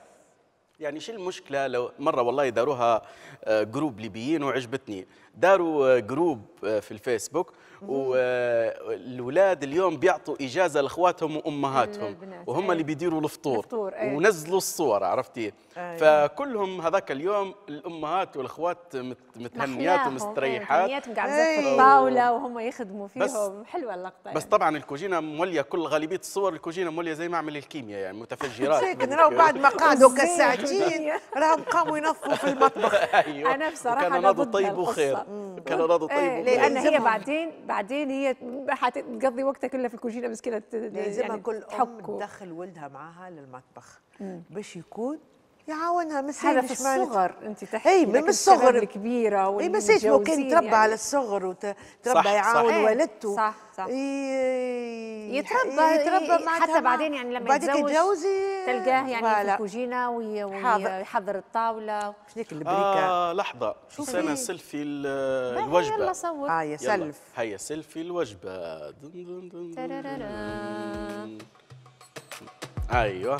يعني شو المشكله لو مره والله داروها آه، جروب ليبيين وعجبتني داروا جروب آه، في الفيسبوك والولاد اليوم بيعطوا اجازه لاخواتهم وامهاتهم وهم اللي إيه. بيديروا الفطور, الفطور إيه. ونزلوا الصور عرفتي أيوة. فكلهم هذاك اليوم الامهات والاخوات متهنيات إيه، ومستريحات متهنيات الطاوله وهم يخدموا فيهم حلوه اللقطه يعني. بس طبعا الكوجينه موليه كل غالبيه الصور الكوجينه موليه زي ما عمل الكيمياء يعني متفجرات راهو بعد ما قعدوا [laughs] كساعتين راهم قاموا ينظفوا في المطبخ [laughs] أيوة. انا بصراحه انا نظر طيب وخير كان راضي طيب آه لان طيب. هي بعدين بعدين هي حتقضي وقتها كلها في الكوجينه مسكينه يعني, يعني كل ام تدخل ولدها معاها للمطبخ باش يكون يعاونها مساج هذا في الصغر انت إيه، تحكي اي من الصغر الكبيره اي مساج لو كان يتربى يعني. على الصغر وتربى يعاون إيه، والدته صح صح إيه يتربى إيه، يتربى مع حتى بعدين يعني لما يتزوج تلقاه يعني في الكوجينه ويحضر الطاوله شنيك البريكه آه لحظه شو سنة سيلفي الوجبه يلا صور اه يا سلف هيا سيلفي الوجبه ايوه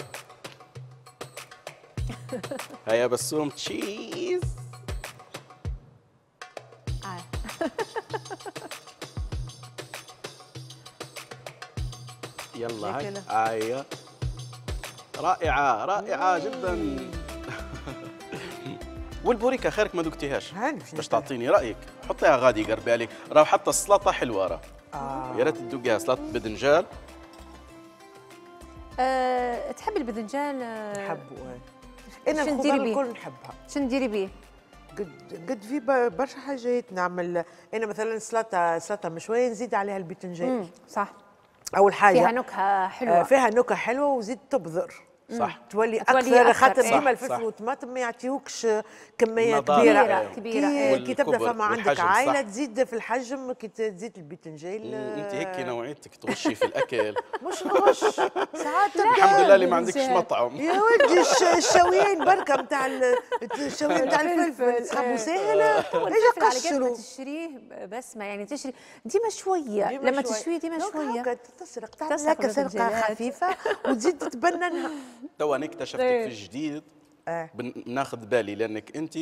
هيا بسوم تشيز آه. [laughs] يلا هاي هاي رائعة رائعة جدا [laughs] والبوريكا خيرك ما ذقتيهاش باش تعطيني رايك حطيها غادي قربي عليك راه حتى السلطه حلوه راه آه. يا ريت تدوقيها سلطه بدنجال أه تحب البذنجال؟ أه انا الخضار الكل نحبها شنو نديري بيه؟ قد قد في برشا حاجات نعمل انا مثلا سلطه سلطه مشويه نزيد عليها البتنجان صح اول حاجه فيها نكهه حلوه آه، فيها نكهه حلوه وزيد تبذر صح تولي اكثر, خاطر ديما الفلفل والطماطم ما يعطيوكش كميه كبيره كبيره, إيه. كبيره. كي, إيه. كي تبدا فما عندك عائله تزيد في الحجم كي تزيد البتنجان إيه، انت هيك نوعيتك تغشي في الاكل [laughs] مش نغش ساعات الحمد لله اللي ما عندكش مطعم يا ودي الشويان بركه نتاع الشويان نتاع الفلفل تسحبوا ساهله اجا قشروا تشريه بس ما يعني تشري ديما شويه لما تشويه ديما شويه تسرق تعمل سرقه خفيفه وتزيد تبننها توا انا اكتشفتك إيه. في جديد آه. ناخذ بالي لانك انت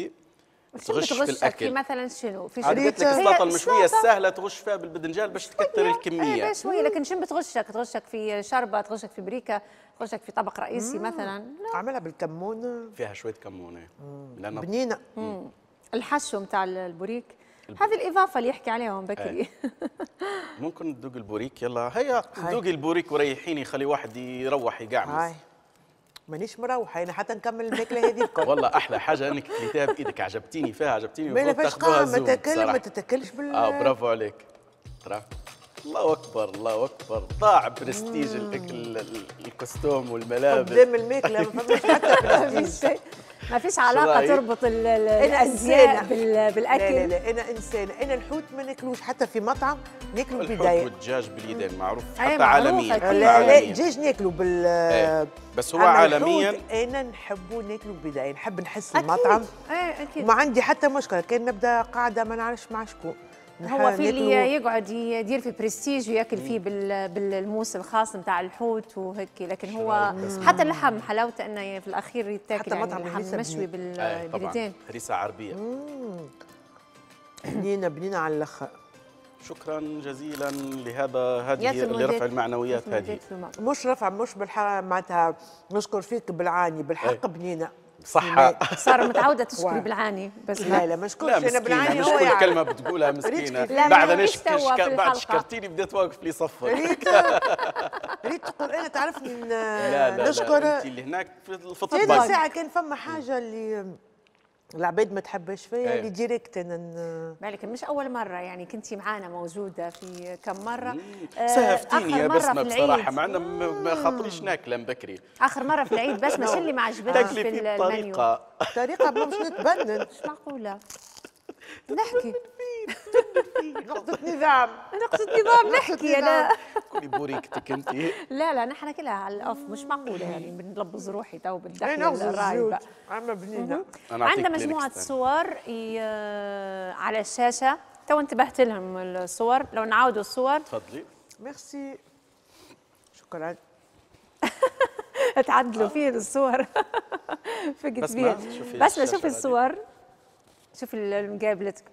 تغش في الاكل في مثلا شنو في شنو قلت لك السلطه المشويه السهله تغش فيها بالبدنجان باش تكثر إيه، الكميه إيه، شويه لكن شنو بتغشك تغشك في شربه تغشك في بريكه تغشك في طبق رئيسي مم. مثلا اعملها بالكمون فيها شويه كمون بنينه الحشو نتاع البوريك هذه الاضافه اللي يحكي عليهم بكري [laughs] ممكن تذوق البوريك يلا هيا ذوقي البوريك وريحيني خلي واحد يروح يقعمس مانيش مروحه يعني حتى نكمل الماكله هذه [laughs] والله احلى حاجه انك كليتها بايدك عجبتيني فيها عجبتيني ما فيهاش قاعه ما تاكل ما تتاكلش بال اه برافو عليك برافو الله اكبر الله اكبر ضاع برستيج الاكل الكستوم والملابس قدام الماكله ما فماش حتى [laughs] برستيج ما فيش علاقه تربط الازياء بال بالاكل لا لا لا انا انسانه انا الحوت ما ناكلوش حتى في مطعم ناكلوا بالدايه الحوت والدجاج باليدين معروف إيه، حتى عالميا لا لا الدجاج ناكلوا بال إيه، بس هو عالميا انا نحبوا ناكلوا باليدين نحب نحس المطعم إيه، اكيد ما عندي حتى مشكله كان نبدا قاعده ما نعرفش مع شكون هو في اللي يقعد يدير في برستيج وياكل فيه بالموس الخاص نتاع الحوت وهيك لكن هو حتى اللحم حلاوته انه في الاخير يتاكل حتى يعني مطعم يعني اللحم مشوي طبعا هريسه عربيه بنينه [clears throat] بنينه على الاخر شكرا جزيلا لهذا هذه لرفع المعنويات هذه مش رفع مش بالحق معناتها نشكر فيك بالعاني بالحق بنينه صحة يعني صار متعودة تشكري بالعاني بس لا لا ما نشكرش انا بالعاني هو كل يعني. كلمة بتقولها مسكينة بعد نشكي بعد شكرتيني بديت واقف لي صفر ريت [laughs] ريت تقول انا تعرفني نشكر لا لا انت اللي هناك في الطب طيب. هذه ساعة كان فما حاجة اللي العبيد ما تحبش فيا اللي ديريكت إيه. ان مالك مش اول مره يعني كنتي معانا موجوده في كم مره سهفتيني إيه، آه يا بسمه بصراحه معنا ما خاطريش ناكله من بكري اخر مره في العيد بسمة ماشي اللي ما عجبتش في المنيو طريقه طريقه مش نتبنن مش معقوله نحكي نقطة نظام نقطة [laughs] نظام نحكي أنا كوني بوريكتك أنت لا لا نحن كلها على الأوف مش معقولة يعني بنلبز روحي تو بالدخل الرايبة عم بنينا عندنا مجموعة صور على الشاشة تو انتبهت لهم الصور لو نعاودوا الصور تفضلي ميرسي شكرا [laughs] تعدلوا فيه الصور [laughs] فقت بيه بس نشوف الصور شوف المقابلتك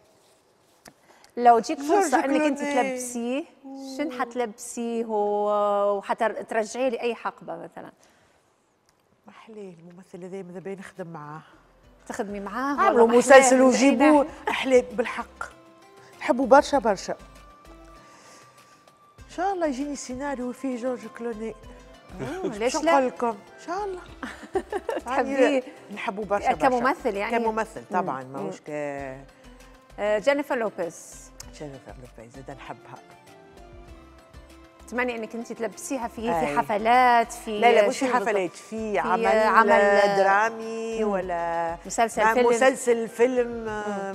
لو تجيك فرصه انك انت تلبسيه شن حتلبسيه وحترجعيه لاي حقبه مثلا محلي الممثل هذا ماذا بين نخدم معاه تخدمي معاه عملوا آه، مسلسل إيه، وجيبوه نعم. احلي بالحق نحبوا برشا برشا ان شاء الله يجيني سيناريو فيه جورج كلوني آه، [laughs] ليش لا؟ لكم؟ ان شاء الله [laughs] تحبيه نحبه برشا كممثل يعني كممثل طبعا ماهوش ك آه، جينيفر لوبيز جينيفر لوبيز اذا نحبها تتمني انك انت تلبسيها في أي. في حفلات في لا لا مش حفلات في عمل, في آه، عمل درامي مم. ولا مسلسل فيلم مسلسل فيلم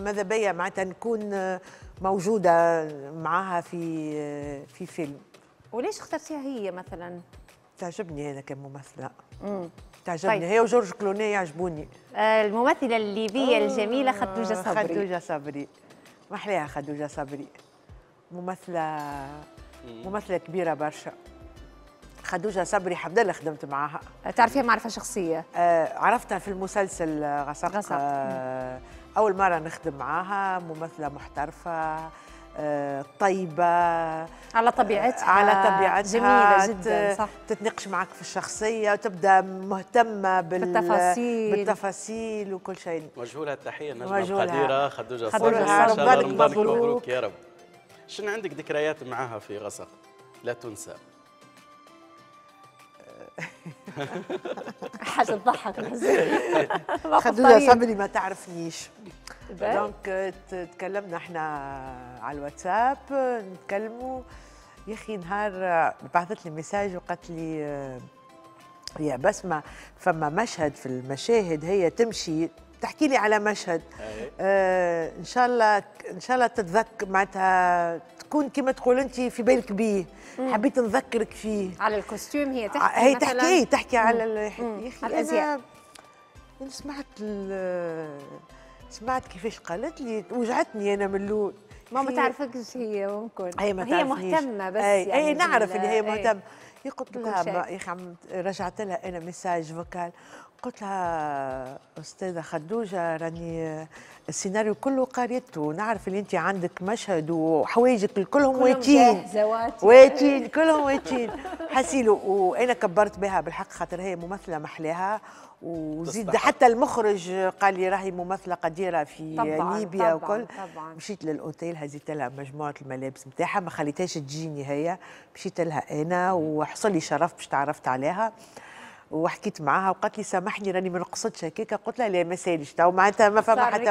ماذا بيا معناتها نكون موجوده معاها في في فيلم وليش اخترتيها هي مثلا تعجبني هذا كممثله امم تعجبني طيب. هي وجورج كلوني يعجبوني آه، الممثله الليبيه آه، الجميله خدوجه صبري خدوجه صبري محلاها خدوجه صبري ممثله ممثله كبيره برشا خدوجه صبري حمد الله خدمت معاها آه، تعرفيها معرفه شخصيه آه عرفتها في المسلسل غسق, غسق. آه اول مره نخدم معاها ممثله محترفه طيبه على طبيعتها على طبيعتها جميله جدا صح تتناقش معك في الشخصيه وتبدا مهتمه بال بالتفاصيل بالتفاصيل وكل شيء مجهولها التحيه نجمة القديره خدوجه صالح ان شاء الله رمضان مبروك يا رب شنو عندك ذكريات معها في غسق لا تنسى [laughs] حاجه تضحك [laughs] [laughs] خدوده طيب. صبري ما تعرفنيش دونك euh, تكلمنا احنا على الواتساب نتكلموا يا اخي نهار بعثت لي ميساج وقالت لي آه، يا بسمه فما مشهد في المشاهد هي تمشي تحكي لي على مشهد آه ان شاء الله ان شاء الله تتذكر معناتها تكون كما تقول انت في بالك بيه حبيت نذكرك فيه على الكوستيوم هي تحكي آه، هي تحكي مثلاً. تحكي على يا اخي الازياء انا سمعت سمعت كيفاش قالت لي وجعتني انا من الاول ماما تعرفكش هي ممكن هي, ما هي مهتمه بس أي يعني أي نعرف اللي هي مهتمه هي قلت لها يا اخي رجعت لها انا ميساج فوكال قلت لها استاذه خدوجه راني السيناريو كله قريته ونعرف اللي انت عندك مشهد وحوايجك كلهم واتين واتين كلهم واتين [laughs] حسيلو وانا كبرت بها بالحق خاطر هي ممثله محلاها وزيد حتى المخرج قال لي راهي ممثله قديره في طبعاً ليبيا طبعاً وكل طبعاً مشيت للاوتيل هزيت لها مجموعه الملابس نتاعها ما خليتهاش تجيني هي مشيت لها انا وحصل لي شرف باش تعرفت عليها وحكيت معاها وقالت لي سامحني راني ما نقصدش هكاك قلت لها لا ما سالش تو معناتها ما فما حتى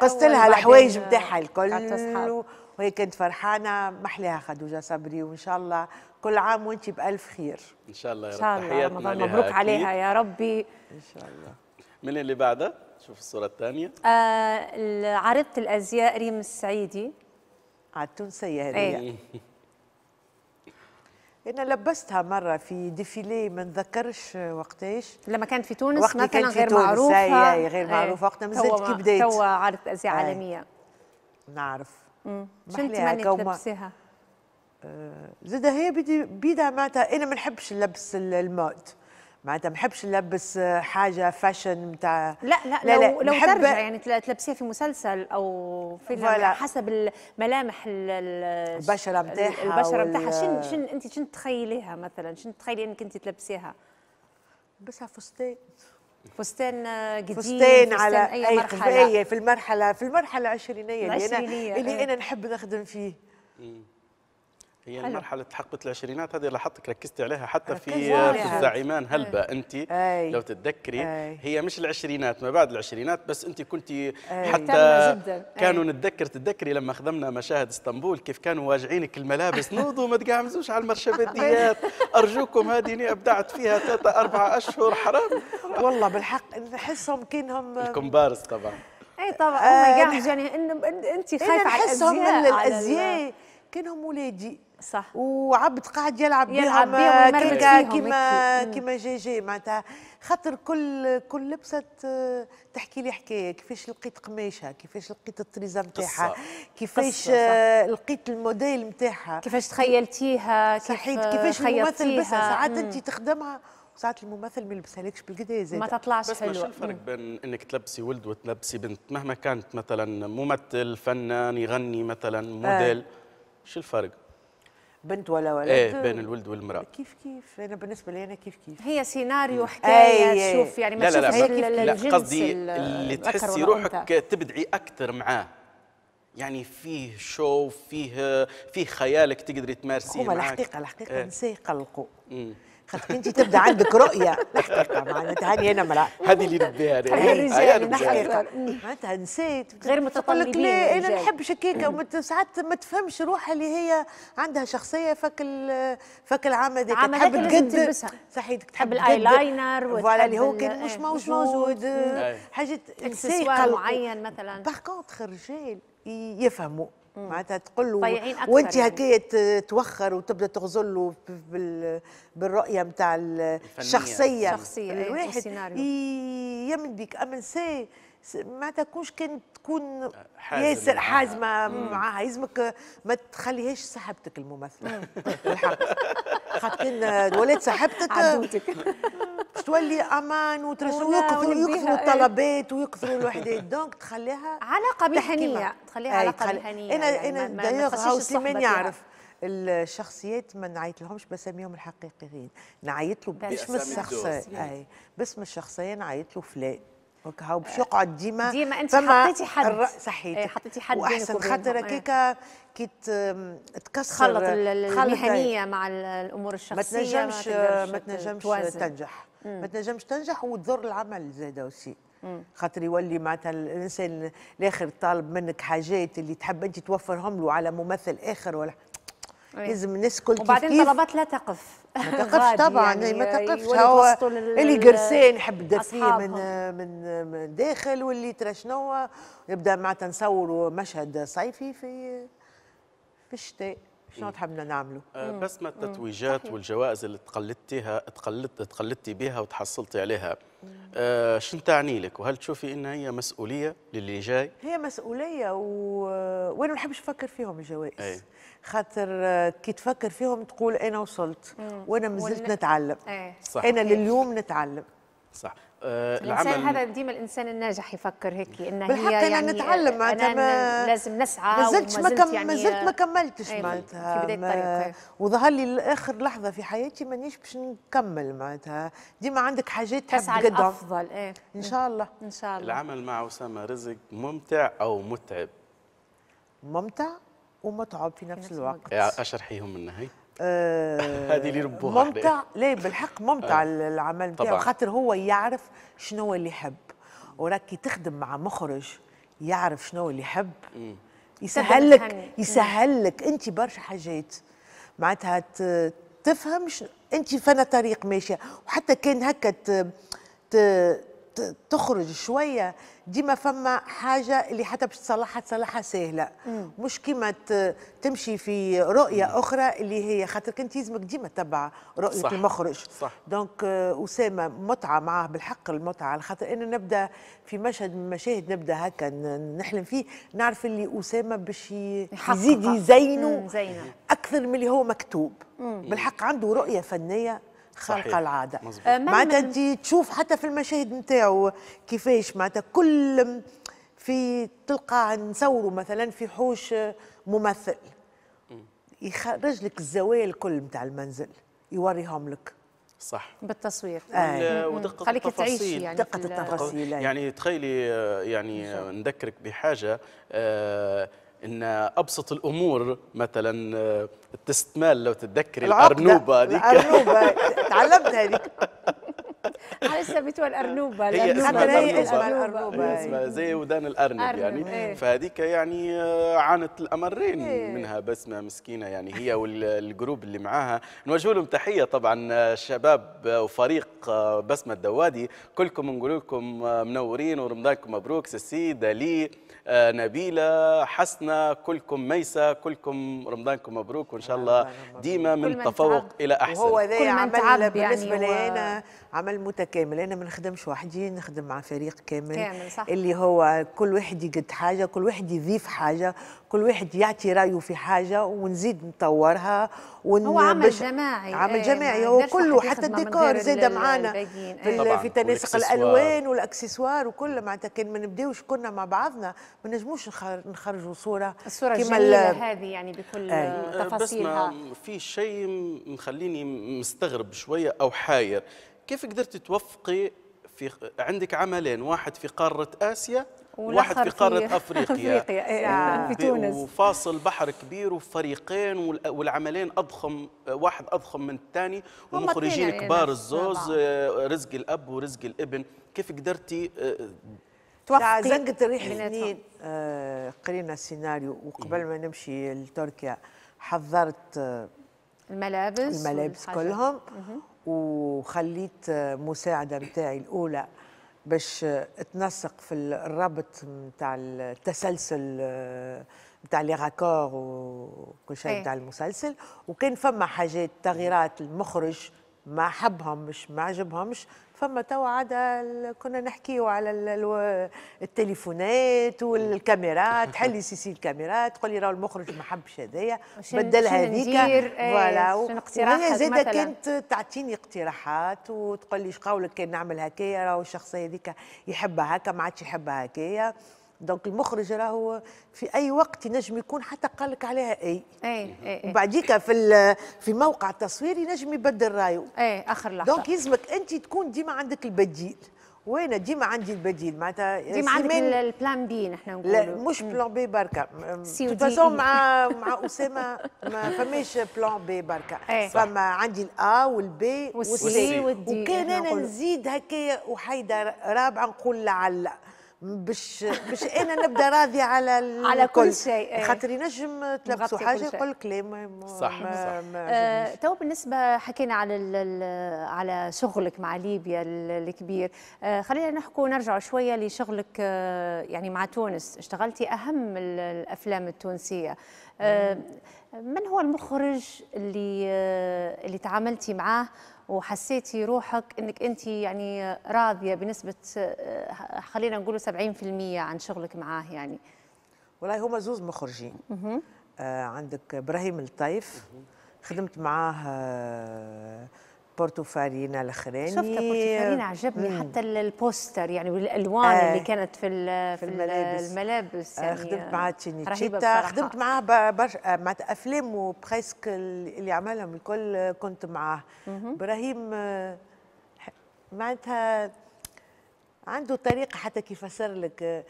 قصت لها الحوايج نتاعها آه، الكل وهي كانت فرحانه محلاها خدوجه صبري وان شاء الله كل عام وانت بالف خير ان شاء الله يا رب تحياتنا مبروك أكيد. عليها يا ربي ان شاء الله من اللي بعده شوف الصوره الثانيه آه عرضت الازياء ريم السعيدي على التونسيه إيه. هذه انا لبستها مره في ديفيلي ما نتذكرش وقتاش لما كانت في تونس وقت مثلا كانت في غير تونس معروفه غير معروفه وقتها ما زلت كي بدات توا عرض ازياء عالميه نعرف شنو تمني تلبسيها؟ آه، زاد هي بيدها معناتها انا ما نحبش اللبس المود معناتها ما نحبش نلبس حاجه فاشن نتاع لا لا لا, لا لو, لو ترجع يعني تلبسيها في مسلسل او فيلم حسب الملامح البشره نتاعها البشره نتاعها شن شن انت شن تخيليها مثلا شن تخيلي انك انت تلبسيها نلبسها فستان فستان قديم فستان على اي, أي مرحله أي في المرحله في المرحله العشرينيه اللي انا اللي انا نحب نخدم فيه هي حلو. المرحله حقبه العشرينات هذه لاحظتك ركزتي عليها حتى في, آه، في الزعيمان هلبة انت لو تتذكري هي مش العشرينات ما بعد العشرينات بس انت كنت حتى كانوا نتذكر تتذكري لما خدمنا مشاهد اسطنبول كيف كانوا واجعينك الملابس نوضوا ما تقعمزوش على المرشبديات [laughs] ارجوكم هذه اني ابدعت فيها ثلاثة أربعة اشهر حرام والله بالحق نحسهم كانهم الكمبارس طبعا اي طبعا هم يقعمزوا آه، يعني انت خايفه على الازياء نحسهم الازياء كانهم ولادي صح وعبد قاعد يلعب, يلعب بيهم آه، كيما كيما كيما جي جي معناتها خاطر كل كل لبسه آه، تحكي لي حكايه كيفاش لقيت قماشها كيفاش لقيت الطريزه نتاعها كيفاش آه، لقيت الموديل نتاعها كيفاش تخيلتيها صحيت كيفاش الممثل بس ساعات انت تخدمها وساعات الممثل ما يلبسهالكش بالقدا زاد ما تطلعش بس حلوه بس الفرق بين انك تلبسي ولد وتلبسي بنت مهما كانت مثلا ممثل فنان يغني مثلا موديل آه. شو الفرق بنت ولا ولد ايه بين الولد والمراه كيف كيف انا بالنسبه لي انا كيف كيف هي سيناريو حكايه أي شوف يعني ما لا لا كيف لا قصدي اللي تحسي روحك تبدعي اكثر معاه يعني فيه شو فيه فيه خيالك تقدري تمارسيه هو الحقيقه الحقيقه ايه. نساء خاطر انت تبدا عندك رؤيه نحكي معناتها هاني انا مرأة هذه اللي نبيها انا حقيقه معناتها نسيت غير متطلبين لك لا انا نحب نحبش هكاك ساعات ما تفهمش روحها اللي هي عندها شخصيه فك فك العام هذاك تحب تقد صحيح تحب الايلاينر فوالا اللي هو كان إيه. مش موجود حاجه اكسسوار معين مثلا باغ كونتخ الرجال يفهموا معناتها تقول له وانت يعني. هكايا توخر وتبدا تغزل له بالرؤيه نتاع الشخصيه الشخصيه إيه، الواحد يمد بك اما نساه ما تكونش كان تكون آه، ياسر يعني. حازمه آه. معاها يلزمك ما تخليهاش صاحبتك الممثله الحق [laughs] خاطر كان ولات صاحبتك باش تولي امان وترسلوا يكثروا إيه. الطلبات ويكثروا الوحدات [laughs] دونك تخليها علاقه مهنيه تخليها علاقه مهنيه انا يعني، انا دايوغ هاو يعرف الشخصيات ما نعيط لهمش بسميهم الحقيقيين نعيط له باسم الشخصيه اي باسم الشخصيه نعيط له فلان هاو يقعد آه، ديما ديما انت حطيتي حد صحيح إيه، حطيتي حد واحسن خاطر هكاك كي تكسر خلط المهنيه مع الامور الشخصيه ما تنجمش ما تنجمش تنجح ما تنجمش تنجح وتضر العمل زاده وسي خاطر يولي معناتها الانسان الاخر طالب منك حاجات اللي تحب انت توفرهم له على ممثل اخر ولا إيه. لازم الناس كل وبعدين كيف طلبات لا تقف ما [laughs] تقفش طبعا يعني ما تقفش هو اللي قرسان يحب يدق من من من داخل واللي ترى شنو يبدا معناتها نصوروا مشهد صيفي في في الشتاء شو تحبنا نعمله آه بس ما التتويجات مم. والجوائز اللي تقلدتيها تقلد تقلدتي بها وتحصلتي عليها آه شنو تعني لك وهل تشوفي انها هي مسؤوليه للي جاي هي مسؤوليه و... وانا ما نحبش نفكر فيهم الجوائز أي. خاطر آه، كي تفكر فيهم تقول انا وصلت مم. وانا مازلت ون... نتعلم أي. صح. انا لليوم نتعلم صح آه، الانسان العمل هذا ديما الانسان الناجح يفكر هيك ان بالحق هي يعني نتعلم أنا لازم نسعى ما زلت ما, يعني ما زلت ما كملتش معناتها في بدايه الطريق وظهر لي لاخر لحظه في حياتي مانيش باش نكمل معناتها ديما عندك حاجات تحب تقدم افضل ايه ان شاء الله ان شاء الله العمل مع اسامه رزق ممتع او متعب ممتع ومتعب في نفس, في نفس الوقت. اشرحيهم لنا هي آه، [laughs] هذه اللي ربوها ممتع ليه بالحق ممتع آه. العمل نتاعو خاطر هو يعرف شنو اللي يحب وراكي تخدم مع مخرج يعرف شنو اللي يحب يسهل لك يسهل لك انت برشا حاجات معناتها تفهم انت فانا طريق ماشيه وحتى كان هكا تخرج شويه ديما فما حاجه اللي حتى باش تصلحها تصلحها سهله مم. مش كيما تمشي في رؤيه اخرى اللي هي خاطر انت يلزمك ديما تبع رؤيه صح. المخرج صح. دونك آه، اسامه متعه معاه بالحق المتعه على خاطر انه نبدا في مشهد من المشاهد نبدا هكا نحلم فيه نعرف اللي اسامه باش يزيد يزينه اكثر من اللي هو مكتوب مم. بالحق عنده رؤيه فنيه خارق العاده آه، معناتها انت تشوف حتى في المشاهد نتاعو كيفاش معناتها كل في تلقى نصوروا مثلا في حوش آه، ممثل يخرج لك الزوايا الكل نتاع المنزل يوريهم لك صح بالتصوير آه. ودقه التفاصيل يعني دقه التفاصيل آه. يعني تخيلي يعني نذكرك بحاجه آه ان ابسط الامور مثلا آه، التستمال لو تتذكري الارنوبه هذيك الارنوبه [laughs] تعلمت هذيك على سميتها الارنوبه هي اسمها الارنوبه, اسمها الأرنوبة. هي اسمها زي إيه. ودان الارنب يعني إيه. فهذيك يعني آه، عانت الامرين إيه. منها بسمه مسكينه يعني هي والجروب اللي معاها نوجه لهم تحيه طبعا آه، شباب وفريق بسمه الدوادي كلكم نقول لكم منورين ورمضانكم مبروك سيسي دالي آه، نبيله حسنه كلكم ميسه كلكم رمضانكم مبروك وان شاء آه، الله ديما من تفوق الى احسن وهو ذا عمل يعني بالنسبه يعني لي عمل متكامل انا ما نخدمش وحدي نخدم مع فريق كامل, كامل صح. اللي هو كل واحد يقد حاجه كل واحد يضيف حاجه كل واحد يعطي رايه في حاجه ونزيد نطورها ون... هو عمل جماعي عمل ايه جماعي هو كله حتى الديكور زاد معانا في, في تناسق الالوان والاكسسوار وكل معناتها كان ما نبداوش كنا مع بعضنا ما نجموش نخرجوا صوره الصوره الجميله هذه يعني بكل ايه تفاصيلها في شيء مخليني مستغرب شويه او حاير كيف قدرت توفقي في عندك عملين واحد في قاره اسيا واحد في قاره [laughs] افريقيا, أفريقيا. إيه، في تونس وفاصل بحر كبير وفريقين والعملين اضخم واحد اضخم من الثاني ومخرجين يعني كبار الزوز آه، رزق الاب ورزق الابن كيف قدرتي آه، توقعي زنقة الاثنين آه، قرينا السيناريو وقبل ما نمشي لتركيا حضرت الملابس الملابس كلهم وخليت مساعده بتاعي الاولى باش تنسق في الرابط نتاع التسلسل نتاع آه، لي راكور وكل شيء نتاع إيه. المسلسل وكان فما حاجات تغييرات المخرج ما حبهم مش ما عجبهمش فما توا عاد كنا نحكيو على التليفونات والكاميرات حلي [laughs] سيسي الكاميرات تقول لي راهو المخرج ما حبش هذايا بدل هذيك إيه، فوالا وهي زاده كانت تعطيني اقتراحات وتقول لي شقاولك كان نعمل هكايا راهو الشخصيه هذيك يحبها هكا ما عادش يحبها هكايا دونك المخرج راهو في اي وقت ينجم يكون حتى قال لك عليها اي اي اي إيه. وبعديك في في موقع التصوير ينجم يبدل رايه اي اخر لحظه دونك يلزمك انت تكون ديما عندك البديل وانا ديما عندي البديل معناتها ديما عندك البلان بي نحن نقولوا لا مش بلان بي بركه فازون مع مع اسامه [laughs] ما فماش بلان بي بركا ايه فما عندي الا والبي والسي والدي وكان انا نزيد هكايا وحيده رابعه نقول لعل باش باش انا نبدا راضيه على على كل شيء إيه. خاطر ينجم تلبسوا حاجه يقول كلام صح ما صح آه تو بالنسبه حكينا على على شغلك مع ليبيا الكبير آه خلينا نحكوا نرجع شويه لشغلك آه، يعني مع تونس اشتغلتي اهم الافلام التونسيه آه من هو المخرج اللي آه، اللي تعاملتي معاه وحسيتي روحك انك انت يعني راضيه بنسبه آه، خلينا نقول 70% عن شغلك معاه يعني والله هما زوز مخرجين آه عندك ابراهيم الطيف خدمت معاه آه بورتوفارينا الاخراني شفت بورتوفارينا عجبني مم. حتى البوستر يعني والالوان آه اللي كانت في في الملابس, الملابس آه، يعني خدمت مع تشينيتشيتا خدمت معاه برشا آه، مع افلام وبريسك اللي عملهم الكل كنت معاه ابراهيم آه، معناتها عنده طريقه حتى كيف يفسر لك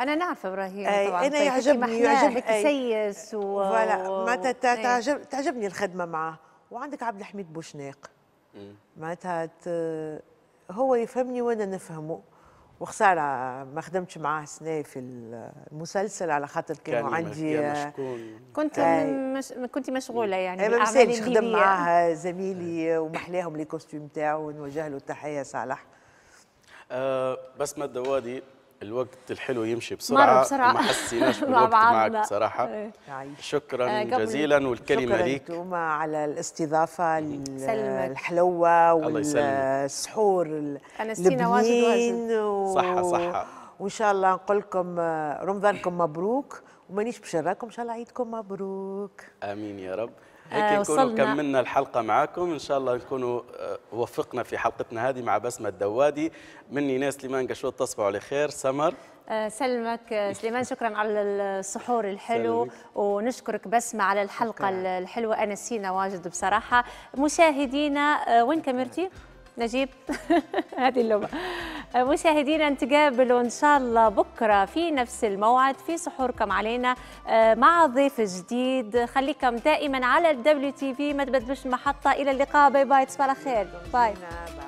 انا نعرف ابراهيم أي طبعا انا طيب، يعجبني يعجبني سيس و فوالا إيه. تعجب تعجبني الخدمه معاه وعندك عبد الحميد بوشناق معناتها هو يفهمني وانا نفهمه وخساره ما خدمتش معاه سنه في المسلسل على خاطر كانوا عندي آه، كنت مش كنت مشغوله يعني إيه، ما مسالش خدم معاه زميلي إيه. ومحلاهم لي كوستيم تاعو ونوجه له تحيه صالح أه بسمه الدوادي الوقت الحلو يمشي بسرعه بسرعه ما حسيناش [laughs] بالوقت معك بصراحه إيه. شكرا آه، جزيلا والكلمه شكرا ليك شكرا على الاستضافه الحلوه والسحور اللبنين صحه صحه وان شاء الله نقول لكم آه، رمضانكم مبروك ومانيش بشراكم ان شاء الله عيدكم مبروك امين يا رب هيك نكون آه، كملنا الحلقه معاكم ان شاء الله نكونوا آه، وفقنا في حلقتنا هذه مع بسمه الدوادي مني ناس سليمان قشوط تصبحوا على خير سمر آه، سلمك سليمان شكرا على السحور الحلو سلمك. ونشكرك بسمة على الحلقة الحلوة أنا سينا واجد بصراحة مشاهدينا وين كاميرتي؟ نجيب [laughs] هذه اللغه مشاهدينا نتقابلوا ان شاء الله بكره في نفس الموعد في سحوركم علينا آه، مع ضيف جديد خليكم دائما على الدبليو تي في ما تبدلوش المحطه الى اللقاء باي باي تصبحوا على خير باي